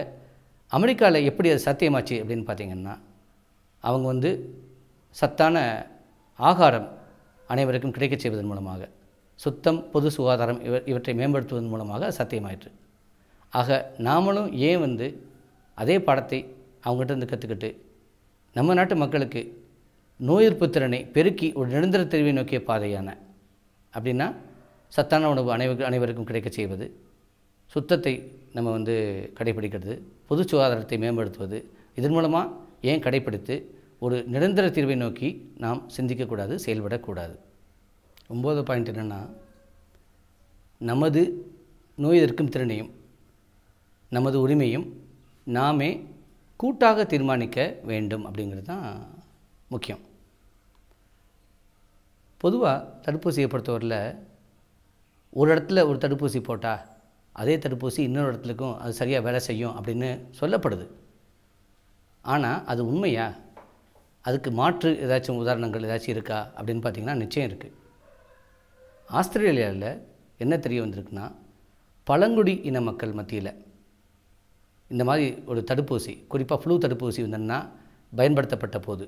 [SPEAKER 1] அமெரிக்காவில் எப்படி அது சாத்தியமாச்சு அப்படின்னு பார்த்திங்கன்னா அவங்க வந்து சத்தான ஆகாரம் அனைவருக்கும் கிடைக்கச் செய்வதன் மூலமாக சுத்தம் பொது சுகாதாரம் இவற்றை மேம்படுத்துவதன் மூலமாக சத்தியமாயிற்று ஆக நாமளும் ஏன் வந்து அதே பாடத்தை அவங்ககிட்ட இருந்து கற்றுக்கிட்டு நம்ம நாட்டு மக்களுக்கு நோய் எதிர்ப்பு திறனை பெருக்கி ஒரு நிரந்தர தெரிவை நோக்கிய பாதையான அப்படின்னா சத்தான உணவு அனைவருக்கு அனைவருக்கும் கிடைக்க செய்வது சுத்தத்தை நம்ம வந்து கடைப்பிடிக்கிறது பொது சுகாதாரத்தை மேம்படுத்துவது இதன் மூலமாக ஏன் கடைப்பிடித்து ஒரு நிரந்தர தீர்வை நோக்கி நாம் சிந்திக்கக்கூடாது செயல்படக்கூடாது ஒம்பது பாயிண்ட் என்னென்னா நமது நோய் எதிர்க்கும் திறனையும் நமது உரிமையும் நாமே கூட்டாக தீர்மானிக்க வேண்டும் அப்படிங்கிறது தான் முக்கியம் பொதுவாக தடுப்பூசியை பொறுத்தவரையில் ஒரு இடத்துல ஒரு தடுப்பூசி போட்டால் அதே தடுப்பூசி இன்னொரு இடத்துலக்கும் அது சரியாக வேலை செய்யும் அப்படின்னு சொல்லப்படுது ஆனால் அது உண்மையா அதுக்கு மாற்று ஏதாச்சும் உதாரணங்கள் ஏதாச்சும் இருக்கா அப்படின்னு பார்த்திங்கன்னா நிச்சயம் இருக்குது ஆஸ்திரேலியாவில் என்ன தெரிய வந்திருக்குன்னா பழங்குடி இன மக்கள் மத்தியில் இந்த மாதிரி ஒரு தடுப்பூசி குறிப்பாக ஃப்ளூ தடுப்பூசி வந்தோன்னா பயன்படுத்தப்பட்ட போது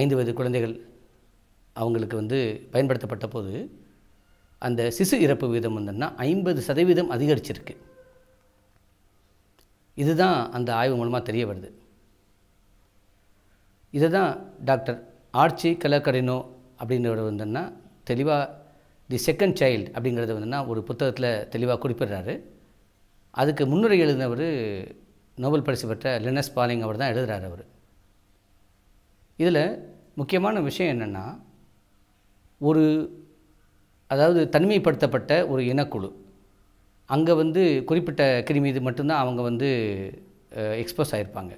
[SPEAKER 1] ஐந்து வயது குழந்தைகள் அவங்களுக்கு வந்து பயன்படுத்தப்பட்ட போது அந்த சிசு இறப்பு வீதம் வந்தோன்னா ஐம்பது சதவீதம் அதிகரிச்சிருக்கு இதுதான் அந்த ஆய்வு மூலமாக தெரிய வருது இதுதான் டாக்டர் ஆர்ச்சி கலக்கடினோ அப்படிங்கிறது வந்துன்னா தெளிவாக தி செகண்ட் சைல்டு அப்படிங்கிறது வந்துன்னா ஒரு புத்தகத்தில் தெளிவாக குறிப்பிடுறாரு அதுக்கு முன்னுரை எழுதினவர் நோபல் பரிசு பெற்ற லினஸ் பாலிங் அவர் தான் எழுதுகிறார் அவர் இதில் முக்கியமான விஷயம் என்னென்னா ஒரு அதாவது தனிமைப்படுத்தப்பட்ட ஒரு இனக்குழு அங்கே வந்து குறிப்பிட்ட கிருமி இது மட்டும்தான் அவங்க வந்து எக்ஸ்போஸ் ஆகியிருப்பாங்க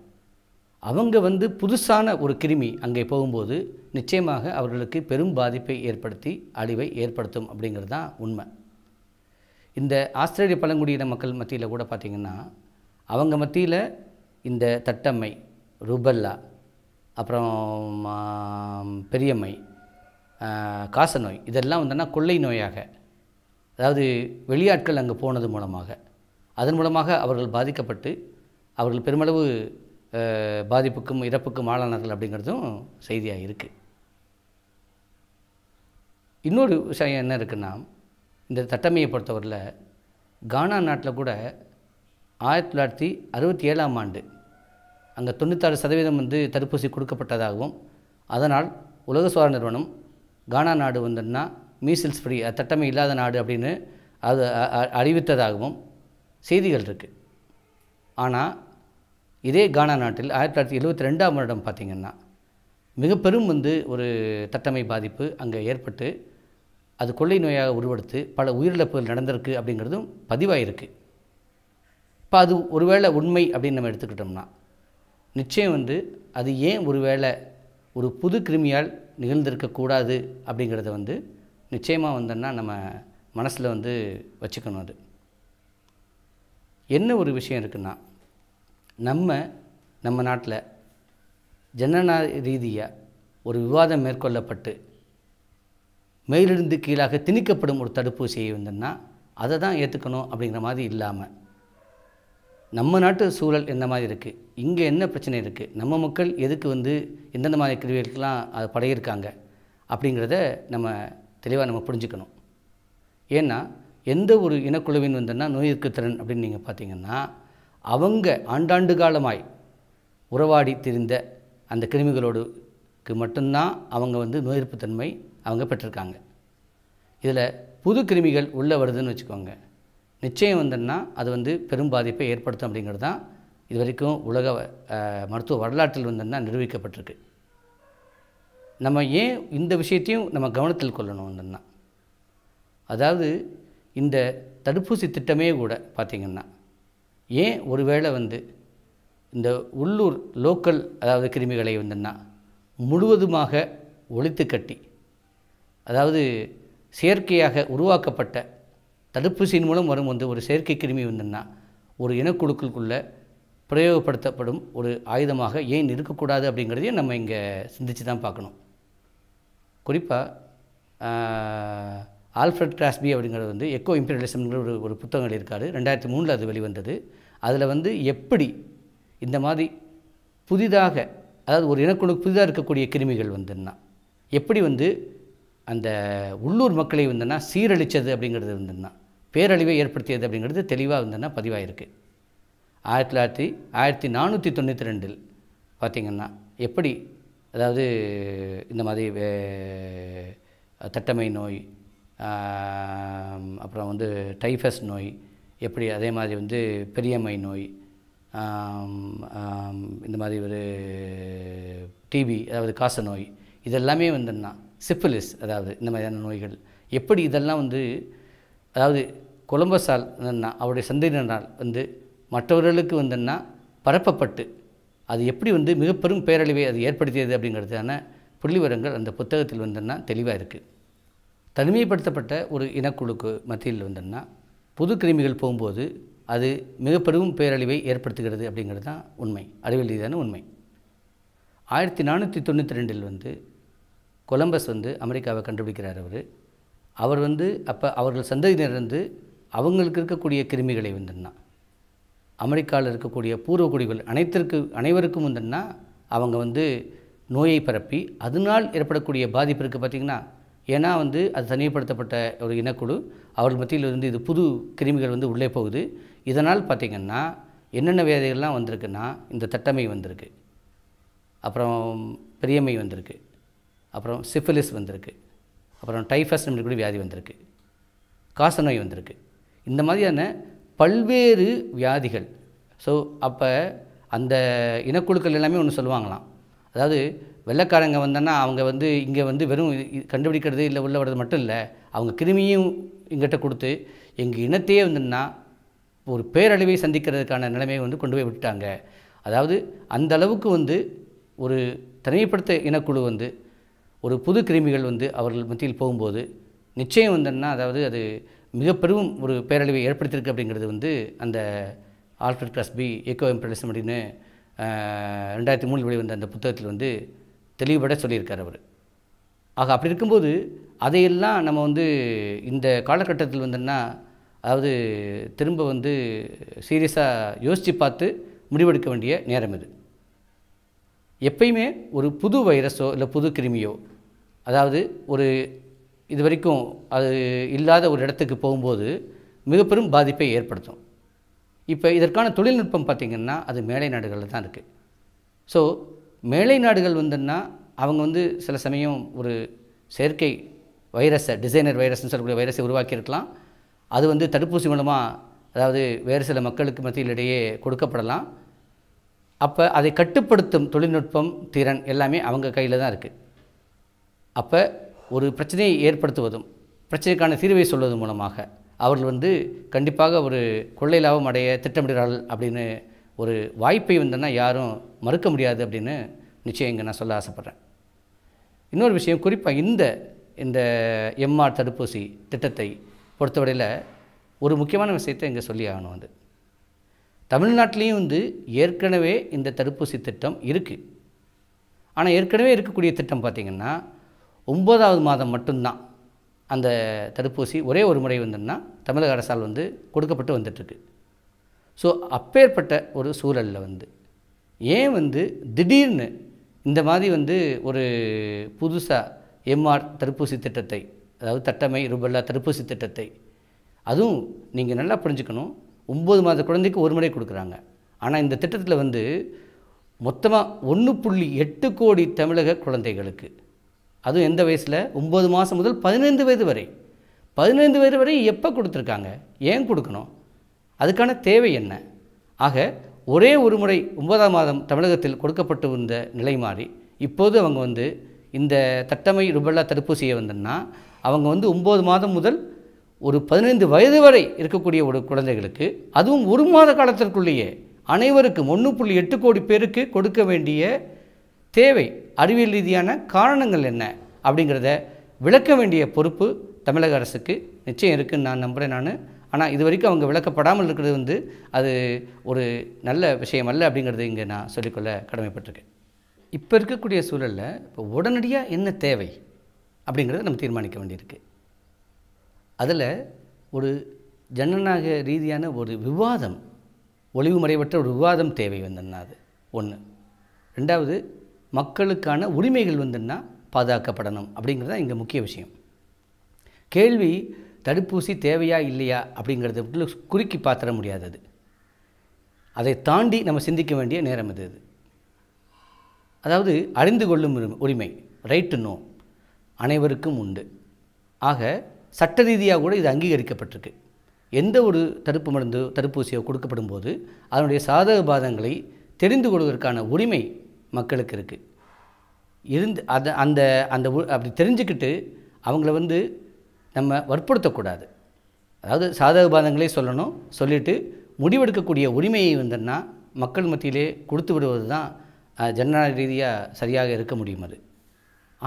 [SPEAKER 1] அவங்க வந்து புதுசான ஒரு கிருமி அங்கே போகும்போது நிச்சயமாக அவர்களுக்கு பெரும் பாதிப்பை ஏற்படுத்தி அழிவை ஏற்படுத்தும் அப்படிங்கிறது தான் உண்மை இந்த ஆஸ்திரேலிய பழங்குடியின மக்கள் மத்தியில் கூட பார்த்திங்கன்னா அவங்க மத்தியில் இந்த தட்டம்மை ருபல்லா அப்புறம் பெரியம்மை காசநோய் இதெல்லாம் வந்தோன்னா கொள்ளை நோயாக அதாவது வெளியாட்கள் அங்கே போனது மூலமாக அதன் மூலமாக அவர்கள் பாதிக்கப்பட்டு அவர்கள் பெருமளவு பாதிப்புக்கும் இறப்புக்கும் ஆளானார்கள் அப்படிங்கிறதும் செய்தியாக இருக்குது இன்னொரு விஷயம் என்ன இருக்குன்னா இந்த தட்டமையை பொறுத்தவரையில் கானா நாட்டில் கூட ஆயிரத்தி தொள்ளாயிரத்தி அறுபத்தி ஏழாம் ஆண்டு அங்கே தொண்ணூத்தாறு சதவீதம் வந்து தடுப்பூசி கொடுக்கப்பட்டதாகவும் அதனால் உலக சுவார நிறுவனம் கானா நாடு வந்துன்னா மீசில்ஸ் ஃப்ரீ தட்டமை இல்லாத நாடு அப்படின்னு அது அறிவித்ததாகவும் செய்திகள் இருக்குது ஆனால் இதே கானா நாட்டில் ஆயிரத்தி தொள்ளாயிரத்தி எழுபத்தி ரெண்டாம் வருடம் பார்த்திங்கன்னா மிக பெரும் வந்து ஒரு தட்டமை பாதிப்பு அங்கே ஏற்பட்டு அது கொள்ளை நோயாக உருவெடுத்து பல உயிரிழப்புகள் நடந்திருக்கு அப்படிங்கிறதும் பதிவாயிருக்கு இப்போ அது ஒருவேளை உண்மை அப்படின்னு நம்ம எடுத்துக்கிட்டோம்னா நிச்சயம் வந்து அது ஏன் ஒருவேளை ஒரு புது கிருமியால் நிகழ்ந்திருக்கக்கூடாது அப்படிங்கிறத வந்து நிச்சயமாக வந்தோம்னா நம்ம மனசில் வந்து வச்சுக்கணும் அது என்ன ஒரு விஷயம் இருக்குன்னா நம்ம நம்ம நாட்டில் ஜனநா ரீதியாக ஒரு விவாதம் மேற்கொள்ளப்பட்டு மேலிருந்து கீழாக திணிக்கப்படும் ஒரு தடுப்பூசியை வந்துன்னா அதை தான் ஏற்றுக்கணும் அப்படிங்கிற மாதிரி இல்லாமல் நம்ம நாட்டு சூழல் எந்த மாதிரி இருக்குது இங்கே என்ன பிரச்சனை இருக்குது நம்ம மக்கள் எதுக்கு வந்து எந்தெந்த மாதிரி கிருவிகளுக்கெல்லாம் அதை படையிருக்காங்க அப்படிங்கிறத நம்ம தெளிவாக நம்ம புரிஞ்சுக்கணும் ஏன்னா எந்த ஒரு இனக்குழுவின் வந்துன்னா நோய் எதிர்ப்பு திறன் அப்படின்னு நீங்கள் பார்த்தீங்கன்னா அவங்க ஆண்டாண்டு காலமாய் உறவாடி திரிந்த அந்த கிருமிகளோடுக்கு மட்டும்தான் அவங்க வந்து தன்மை அவங்க பெற்றிருக்காங்க இதில் புது கிருமிகள் உள்ளே வருதுன்னு வச்சுக்கோங்க நிச்சயம் வந்தன்னா அது வந்து பெரும் பாதிப்பை ஏற்படுத்தும் அப்படிங்கிறது தான் இது வரைக்கும் உலக மருத்துவ வரலாற்றில் வந்துன்னா நிரூபிக்கப்பட்டிருக்கு நம்ம ஏன் இந்த விஷயத்தையும் நம்ம கவனத்தில் கொள்ளணும் வந்தன்னா அதாவது இந்த தடுப்பூசி திட்டமே கூட பார்த்திங்கன்னா ஏன் ஒருவேளை வந்து இந்த உள்ளூர் லோக்கல் அதாவது கிருமிகளை வந்துன்னா முழுவதுமாக ஒழித்து கட்டி அதாவது செயற்கையாக உருவாக்கப்பட்ட தடுப்பூசியின் மூலம் வரும் வந்து ஒரு செயற்கை கிருமி வந்துன்னா ஒரு இனக்குழுக்களுக்குள்ளே பிரயோகப்படுத்தப்படும் ஒரு ஆயுதமாக ஏன் இருக்கக்கூடாது அப்படிங்கிறதையும் நம்ம இங்கே சிந்தித்து தான் பார்க்கணும் குறிப்பாக ஆல்ஃப்ரட் கிராஸ்பி அப்படிங்கிறது வந்து எக்கோ இம்பீரியலிசம்ங்கிற ஒரு ஒரு புத்தகங்கள் இருக்காரு ரெண்டாயிரத்தி மூணில் அது வெளிவந்தது அதில் வந்து எப்படி இந்த மாதிரி புதிதாக அதாவது ஒரு இனக்குழு புதிதாக இருக்கக்கூடிய கிருமிகள் வந்துன்னா எப்படி வந்து அந்த உள்ளூர் மக்களை வந்துன்னா சீரழித்தது அப்படிங்கிறது வந்துன்னா பேரழிவை ஏற்படுத்தியது அப்படிங்கிறது தெளிவாக வந்துன்னா பதிவாயிருக்கு ஆயிரத்தி தொள்ளாயிரத்தி ஆயிரத்தி நானூற்றி தொண்ணூற்றி ரெண்டில் பார்த்திங்கன்னா எப்படி அதாவது இந்த மாதிரி தட்டமை நோய் அப்புறம் வந்து டைஃபஸ் நோய் எப்படி அதே மாதிரி வந்து பெரியம்மை நோய் இந்த மாதிரி ஒரு டிபி அதாவது காச நோய் இதெல்லாமே வந்துன்னா சிப்பிலிஸ் அதாவது இந்த மாதிரியான நோய்கள் எப்படி இதெல்லாம் வந்து அதாவது கொலம்பஸால் என்னென்னா அவருடைய சந்ததியினரால் வந்து மற்றவர்களுக்கு வந்துன்னா பரப்பப்பட்டு அது எப்படி வந்து மிக பெரும் பேரழிவை அது ஏற்படுத்தியது அப்படிங்கிறதுக்கான புள்ளிவரங்கள் அந்த புத்தகத்தில் வந்துன்னா தெளிவாக இருக்குது தனிமைப்படுத்தப்பட்ட ஒரு இனக்குழுக்கு மத்தியில் வந்துன்னா புது கிருமிகள் போகும்போது அது மிக பெரும் பேரழிவை ஏற்படுத்துகிறது அப்படிங்கிறது தான் உண்மை அறிவியல் ரீதியான உண்மை ஆயிரத்தி நானூற்றி தொண்ணூற்றி ரெண்டில் வந்து கொலம்பஸ் வந்து அமெரிக்காவை கண்டுபிடிக்கிறார் அவர் அவர் வந்து அப்போ அவர்கள் சந்ததியினர் வந்து அவங்களுக்கு இருக்கக்கூடிய கிருமிகளை வந்துன்னா அமெரிக்காவில் இருக்கக்கூடிய பூர்வக்குடிகள் அனைத்திற்கு அனைவருக்கும் வந்துன்னா அவங்க வந்து நோயை பரப்பி அதனால் ஏற்படக்கூடிய பாதிப்பு இருக்குது பார்த்திங்கன்னா ஏன்னா வந்து அது தனிமைப்படுத்தப்பட்ட ஒரு இனக்குழு அவர்கள் மத்தியில் இருந்து இது புது கிருமிகள் வந்து உள்ளே போகுது இதனால் பார்த்திங்கன்னா என்னென்ன வியாதிகள்லாம் வந்திருக்குன்னா இந்த தட்டமை வந்திருக்கு அப்புறம் பெரியமை வந்திருக்கு அப்புறம் சிஃபிலிஸ் வந்திருக்கு அப்புறம் டைஃபஸ் கூட வியாதி வந்திருக்கு காசநோய் வந்திருக்கு இந்த மாதிரியான பல்வேறு வியாதிகள் ஸோ அப்போ அந்த இனக்குழுக்கள் எல்லாமே ஒன்று சொல்லுவாங்களாம் அதாவது வெள்ளைக்காரங்க வந்தோன்னா அவங்க வந்து இங்கே வந்து வெறும் கண்டுபிடிக்கிறது இல்லை உள்ள வர்றது மட்டும் இல்லை அவங்க கிருமியும் எங்கிட்ட கொடுத்து எங்கள் இனத்தையே வந்துன்னா ஒரு பேரழிவை சந்திக்கிறதுக்கான நிலைமையை வந்து கொண்டு போய் விட்டாங்க அதாவது அந்த அளவுக்கு வந்து ஒரு தனிமைப்படுத்த இனக்குழு வந்து ஒரு புது கிருமிகள் வந்து அவர்கள் மத்தியில் போகும்போது நிச்சயம் வந்துன்னா அதாவது அது மிக பெரும் ஒரு பேரழிவை ஏற்படுத்தியிருக்கு அப்படிங்கிறது வந்து அந்த ஆல்ஃபர்ட் பி ஏகோ எம்பரலிசம் அப்படின்னு ரெண்டாயிரத்தி மூணில் வெளிவந்த அந்த புத்தகத்தில் வந்து தெளிவுபட சொல்லியிருக்கார் அவர் ஆக அப்படி இருக்கும்போது அதையெல்லாம் நம்ம வந்து இந்த காலகட்டத்தில் வந்துன்னா அதாவது திரும்ப வந்து சீரியஸாக யோசித்து பார்த்து முடிவெடுக்க வேண்டிய நேரம் இது எப்பயுமே ஒரு புது வைரஸோ இல்லை புது கிருமியோ அதாவது ஒரு இது வரைக்கும் அது இல்லாத ஒரு இடத்துக்கு போகும்போது மிக பெரும் பாதிப்பை ஏற்படுத்தும் இப்போ இதற்கான தொழில்நுட்பம் பார்த்திங்கன்னா அது மேலை நாடுகளில் தான் இருக்குது ஸோ மேலை நாடுகள் வந்துன்னா அவங்க வந்து சில சமயம் ஒரு செயற்கை வைரஸை டிசைனர் வைரஸ்னு சொல்லக்கூடிய வைரஸை உருவாக்கியிருக்கலாம் அது வந்து தடுப்பூசி மூலமாக அதாவது வேறு சில மக்களுக்கு மத்தியிலிடையே கொடுக்கப்படலாம் அப்போ அதை கட்டுப்படுத்தும் தொழில்நுட்பம் திறன் எல்லாமே அவங்க கையில் தான் இருக்குது அப்போ ஒரு பிரச்சனையை ஏற்படுத்துவதும் பிரச்சனைக்கான தீர்வை சொல்வதன் மூலமாக அவர்கள் வந்து கண்டிப்பாக ஒரு கொள்ளை லாபம் அடைய திட்டமிடுகிறார்கள் அப்படின்னு ஒரு வாய்ப்பை வந்தோன்னா யாரும் மறுக்க முடியாது அப்படின்னு நிச்சயம் இங்கே நான் சொல்ல ஆசைப்பட்றேன் இன்னொரு விஷயம் குறிப்பாக இந்த இந்த எம்ஆர் தடுப்பூசி திட்டத்தை பொறுத்தவரையில் ஒரு முக்கியமான விஷயத்தை இங்கே சொல்லி ஆகணும் அது தமிழ்நாட்டிலையும் வந்து ஏற்கனவே இந்த தடுப்பூசி திட்டம் இருக்குது ஆனால் ஏற்கனவே இருக்கக்கூடிய திட்டம் பார்த்திங்கன்னா ஒம்பதாவது மாதம் மட்டும்தான் அந்த தடுப்பூசி ஒரே ஒரு முறை வந்துன்னா தமிழக அரசால் வந்து கொடுக்கப்பட்டு வந்துட்டுருக்கு ஸோ அப்பேற்பட்ட ஒரு சூழலில் வந்து ஏன் வந்து திடீர்னு இந்த மாதிரி வந்து ஒரு புதுசாக எம்ஆர் தடுப்பூசி திட்டத்தை அதாவது தட்டமை ருபெல்லா தடுப்பூசி திட்டத்தை அதுவும் நீங்கள் நல்லா புரிஞ்சுக்கணும் ஒம்பது மாத குழந்தைக்கு ஒரு முறை கொடுக்குறாங்க ஆனால் இந்த திட்டத்தில் வந்து மொத்தமாக ஒன்று புள்ளி எட்டு கோடி தமிழக குழந்தைகளுக்கு அதுவும் எந்த வயசில் ஒம்பது மாதம் முதல் பதினைந்து வயது வரை பதினைந்து வயது வரை எப்போ கொடுத்துருக்காங்க ஏன் கொடுக்கணும் அதுக்கான தேவை என்ன ஆக ஒரே ஒரு முறை ஒன்பதாம் மாதம் தமிழகத்தில் கொடுக்கப்பட்டு வந்த நிலை மாறி இப்போது அவங்க வந்து இந்த தட்டமை ருபெல்லா தடுப்பூசியை வந்தேன்னா அவங்க வந்து ஒம்பது மாதம் முதல் ஒரு பதினைந்து வயது வரை இருக்கக்கூடிய ஒரு குழந்தைகளுக்கு அதுவும் ஒரு மாத காலத்திற்குள்ளேயே அனைவருக்கும் ஒன்று புள்ளி எட்டு கோடி பேருக்கு கொடுக்க வேண்டிய தேவை அறிவியல் ரீதியான காரணங்கள் என்ன அப்படிங்கிறத விளக்க வேண்டிய பொறுப்பு தமிழக அரசுக்கு நிச்சயம் இருக்குதுன்னு நான் நம்புகிறேன் நான் ஆனால் இது வரைக்கும் அவங்க விளக்கப்படாமல் இருக்கிறது வந்து அது ஒரு நல்ல விஷயம் அல்ல அப்படிங்கிறது இங்கே நான் சொல்லிக்கொள்ள கடமைப்பட்டிருக்கேன் இப்போ இருக்கக்கூடிய சூழலில் இப்போ உடனடியாக என்ன தேவை அப்படிங்கிறத நம்ம தீர்மானிக்க வேண்டியிருக்கு அதில் ஒரு ஜனநாயக ரீதியான ஒரு விவாதம் ஒளிவு முறைவற்ற ஒரு விவாதம் தேவை வந்துன்னா அது ஒன்று ரெண்டாவது மக்களுக்கான உரிமைகள் வந்துன்னா பாதுகாக்கப்படணும் அப்படிங்கிறது தான் இங்கே முக்கிய விஷயம் கேள்வி தடுப்பூசி தேவையா இல்லையா அப்படிங்கிறத குறுக்கி பார்த்துட முடியாதது அதை தாண்டி நம்ம சிந்திக்க வேண்டிய நேரம் இது அதாவது அறிந்து கொள்ளும் உரிமை ரைட் டு நோ அனைவருக்கும் உண்டு ஆக சட்ட ரீதியாக கூட இது அங்கீகரிக்கப்பட்டிருக்கு எந்த ஒரு தடுப்பு மருந்து தடுப்பூசியோ கொடுக்கப்படும் போது அதனுடைய சாதக பாதங்களை தெரிந்து கொள்வதற்கான உரிமை மக்களுக்கு இருக்குது இருந்து அதை அந்த அந்த அப்படி தெரிஞ்சுக்கிட்டு அவங்கள வந்து நம்ம வற்புறுத்தக்கூடாது அதாவது சாதக பாதங்களே சொல்லணும் சொல்லிவிட்டு முடிவெடுக்கக்கூடிய உரிமையை வந்தோன்னா மக்கள் மத்தியிலே கொடுத்து விடுவது தான் ஜனநாயக ரீதியாக சரியாக இருக்க முடியும் அது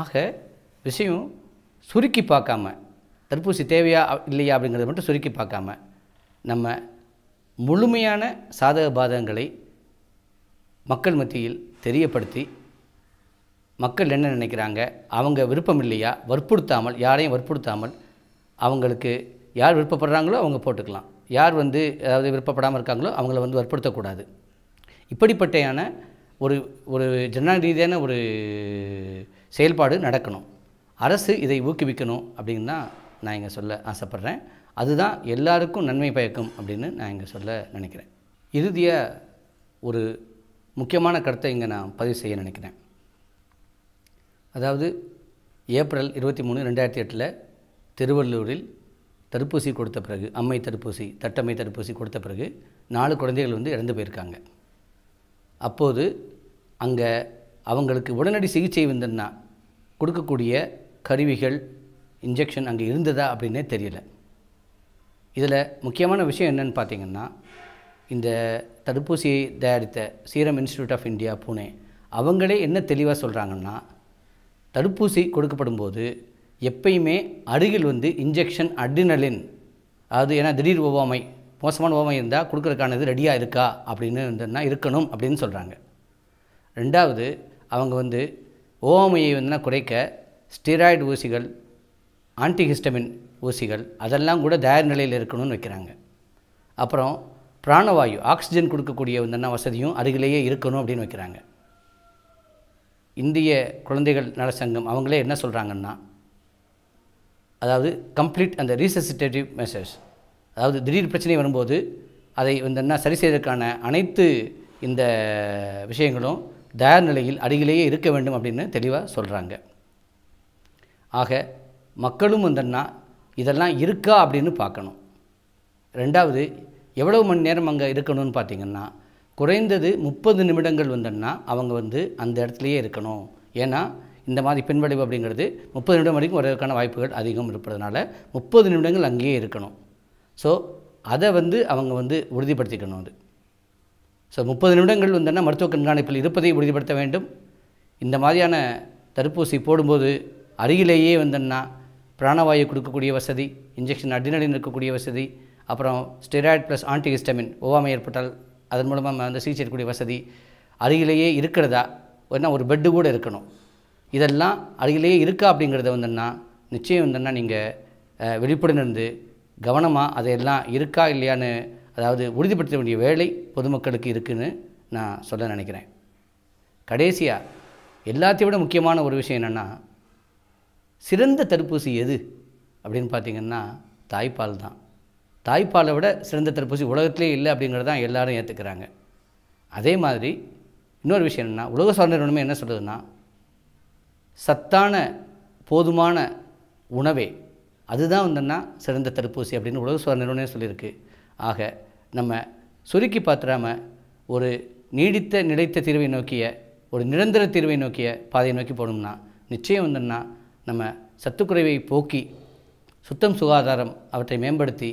[SPEAKER 1] ஆக விஷயம் சுருக்கி பார்க்காம தடுப்பூசி தேவையா இல்லையா அப்படிங்கிறத மட்டும் சுருக்கி பார்க்காம நம்ம முழுமையான சாதக பாதகங்களை மக்கள் மத்தியில் தெரியப்படுத்தி மக்கள் என்ன நினைக்கிறாங்க அவங்க விருப்பம் இல்லையா வற்புறுத்தாமல் யாரையும் வற்புறுத்தாமல் அவங்களுக்கு யார் விருப்பப்படுறாங்களோ அவங்க போட்டுக்கலாம் யார் வந்து அதாவது விருப்பப்படாமல் இருக்காங்களோ அவங்கள வந்து வற்புறுத்தக்கூடாது இப்படிப்பட்டையான ஒரு ஒரு ஜனநாயக ரீதியான ஒரு செயல்பாடு நடக்கணும் அரசு இதை ஊக்குவிக்கணும் அப்படின்னு தான் நான் இங்கே சொல்ல ஆசைப்பட்றேன் அதுதான் எல்லாருக்கும் நன்மை பயக்கும் அப்படின்னு நான் இங்கே சொல்ல நினைக்கிறேன் இறுதியாக ஒரு முக்கியமான கருத்தை இங்கே நான் பதிவு செய்ய நினைக்கிறேன் அதாவது ஏப்ரல் இருபத்தி மூணு ரெண்டாயிரத்தி எட்டில் திருவள்ளூரில் தடுப்பூசி கொடுத்த பிறகு அம்மை தடுப்பூசி தட்டம்மை தடுப்பூசி கொடுத்த பிறகு நாலு குழந்தைகள் வந்து இறந்து போயிருக்காங்க அப்போது அங்கே அவங்களுக்கு உடனடி சிகிச்சை வந்துன்னா கொடுக்கக்கூடிய கருவிகள் இன்ஜெக்ஷன் அங்கே இருந்ததா அப்படின்னே தெரியல இதில் முக்கியமான விஷயம் என்னென்னு பார்த்திங்கன்னா இந்த தடுப்பூசியை தயாரித்த serum institute of India Pune அவங்களே என்ன தெளிவாக சொல்கிறாங்கன்னா தடுப்பூசி கொடுக்கப்படும் போது எப்பயுமே அருகில் வந்து இன்ஜெக்ஷன் அடினலின் அது ஏன்னா திடீர் ஒவ்வாமை மோசமான ஓமை இருந்தால் கொடுக்குறக்கானது ரெடியாக இருக்கா அப்படின்னு இருந்ததுன்னா இருக்கணும் அப்படின்னு சொல்கிறாங்க ரெண்டாவது அவங்க வந்து ஓமையை வந்துன்னா குறைக்க ஸ்டீராய்டு ஊசிகள் ஆன்டிஹிஸ்டமின் ஊசிகள் அதெல்லாம் கூட தயார் நிலையில் இருக்கணும்னு வைக்கிறாங்க அப்புறம் பிராணவாயு ஆக்சிஜன் கொடுக்கக்கூடிய வந்தன வசதியும் அருகிலேயே இருக்கணும் அப்படின்னு வைக்கிறாங்க இந்திய குழந்தைகள் நல சங்கம் அவங்களே என்ன சொல்கிறாங்கன்னா அதாவது கம்ப்ளீட் அந்த ரீசசிட்டேட்டிவ் மெசேஜ் அதாவது திடீர் பிரச்சனை வரும்போது அதை வந்து சரி செய்வதற்கான அனைத்து இந்த விஷயங்களும் தயார் நிலையில் அருகிலேயே இருக்க வேண்டும் அப்படின்னு தெளிவாக சொல்கிறாங்க ஆக மக்களும் வந்தன்னா இதெல்லாம் இருக்கா அப்படின்னு பார்க்கணும் ரெண்டாவது எவ்வளவு மணி நேரம் அங்கே இருக்கணும்னு பார்த்திங்கன்னா குறைந்தது முப்பது நிமிடங்கள் வந்தன்னா அவங்க வந்து அந்த இடத்துலையே இருக்கணும் ஏன்னா இந்த மாதிரி பின்வளைவு அப்படிங்கிறது முப்பது நிமிடம் வரைக்கும் வரதுக்கான வாய்ப்புகள் அதிகம் இருப்பதனால முப்பது நிமிடங்கள் அங்கேயே இருக்கணும் ஸோ அதை வந்து அவங்க வந்து உறுதிப்படுத்திக்கணும் அது ஸோ முப்பது நிமிடங்கள் வந்துன்னா மருத்துவ கண்காணிப்பில் இருப்பதை உறுதிப்படுத்த வேண்டும் இந்த மாதிரியான தடுப்பூசி போடும்போது அருகிலேயே வந்துன்னா பிராணவாயு கொடுக்கக்கூடிய வசதி இன்ஜெக்ஷன் அடிநலின் இருக்கக்கூடிய வசதி அப்புறம் ஸ்டெராய்ட் ப்ளஸ் ஆன்டிஹிஸ்டமின் ஒவ்வாமை ஏற்பட்டால் அதன் மூலமாக அந்த சிகிச்சை இருக்கக்கூடிய வசதி அருகிலேயே இருக்கிறதா என்ன ஒரு பெட்டு கூட இருக்கணும் இதெல்லாம் அருகிலேயே இருக்கா அப்படிங்கிறத வந்துன்னா நிச்சயம் வந்துன்னா நீங்கள் விழிப்புடன் இருந்து கவனமாக அதையெல்லாம் இருக்கா இல்லையான்னு அதாவது உறுதிப்படுத்த வேண்டிய வேலை பொதுமக்களுக்கு இருக்குதுன்னு நான் சொல்ல நினைக்கிறேன் கடைசியாக எல்லாத்தையும் விட முக்கியமான ஒரு விஷயம் என்னென்னா சிறந்த தடுப்பூசி எது அப்படின்னு பார்த்திங்கன்னா தாய்ப்பால் தான் தாய்ப்பாலை விட சிறந்த தடுப்பூசி உலகத்திலே இல்லை அப்படிங்கிறது தான் எல்லோரும் ஏற்றுக்கிறாங்க அதே மாதிரி இன்னொரு விஷயம் என்னென்னா உலக சார்ந்த நிறுவனமே என்ன சொல்கிறதுன்னா சத்தான போதுமான உணவே அதுதான் வந்தோன்னா சிறந்த தடுப்பூசி அப்படின்னு உலக சுகாதார நிறுவனம் சொல்லியிருக்கு ஆக நம்ம சுருக்கி பார்த்துடாமல் ஒரு நீடித்த நிலைத்த தீர்வை நோக்கிய ஒரு நிரந்தர தீர்வை நோக்கிய பாதையை நோக்கி போனோம்னா நிச்சயம் வந்தோம்னா நம்ம சத்துக்குறைவை போக்கி சுத்தம் சுகாதாரம் அவற்றை மேம்படுத்தி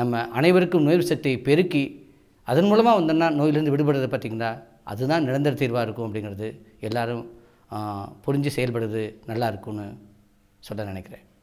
[SPEAKER 1] நம்ம அனைவருக்கும் நோய் சக்தியை பெருக்கி அதன் மூலமாக வந்தோம்னா நோயிலிருந்து விடுபடுறது பார்த்திங்கன்னா அதுதான் நிரந்தர தீர்வாக இருக்கும் அப்படிங்கிறது எல்லோரும் புரிஞ்சு செயல்படுறது நல்லா இருக்கும்னு சொல்ல நினைக்கிறேன்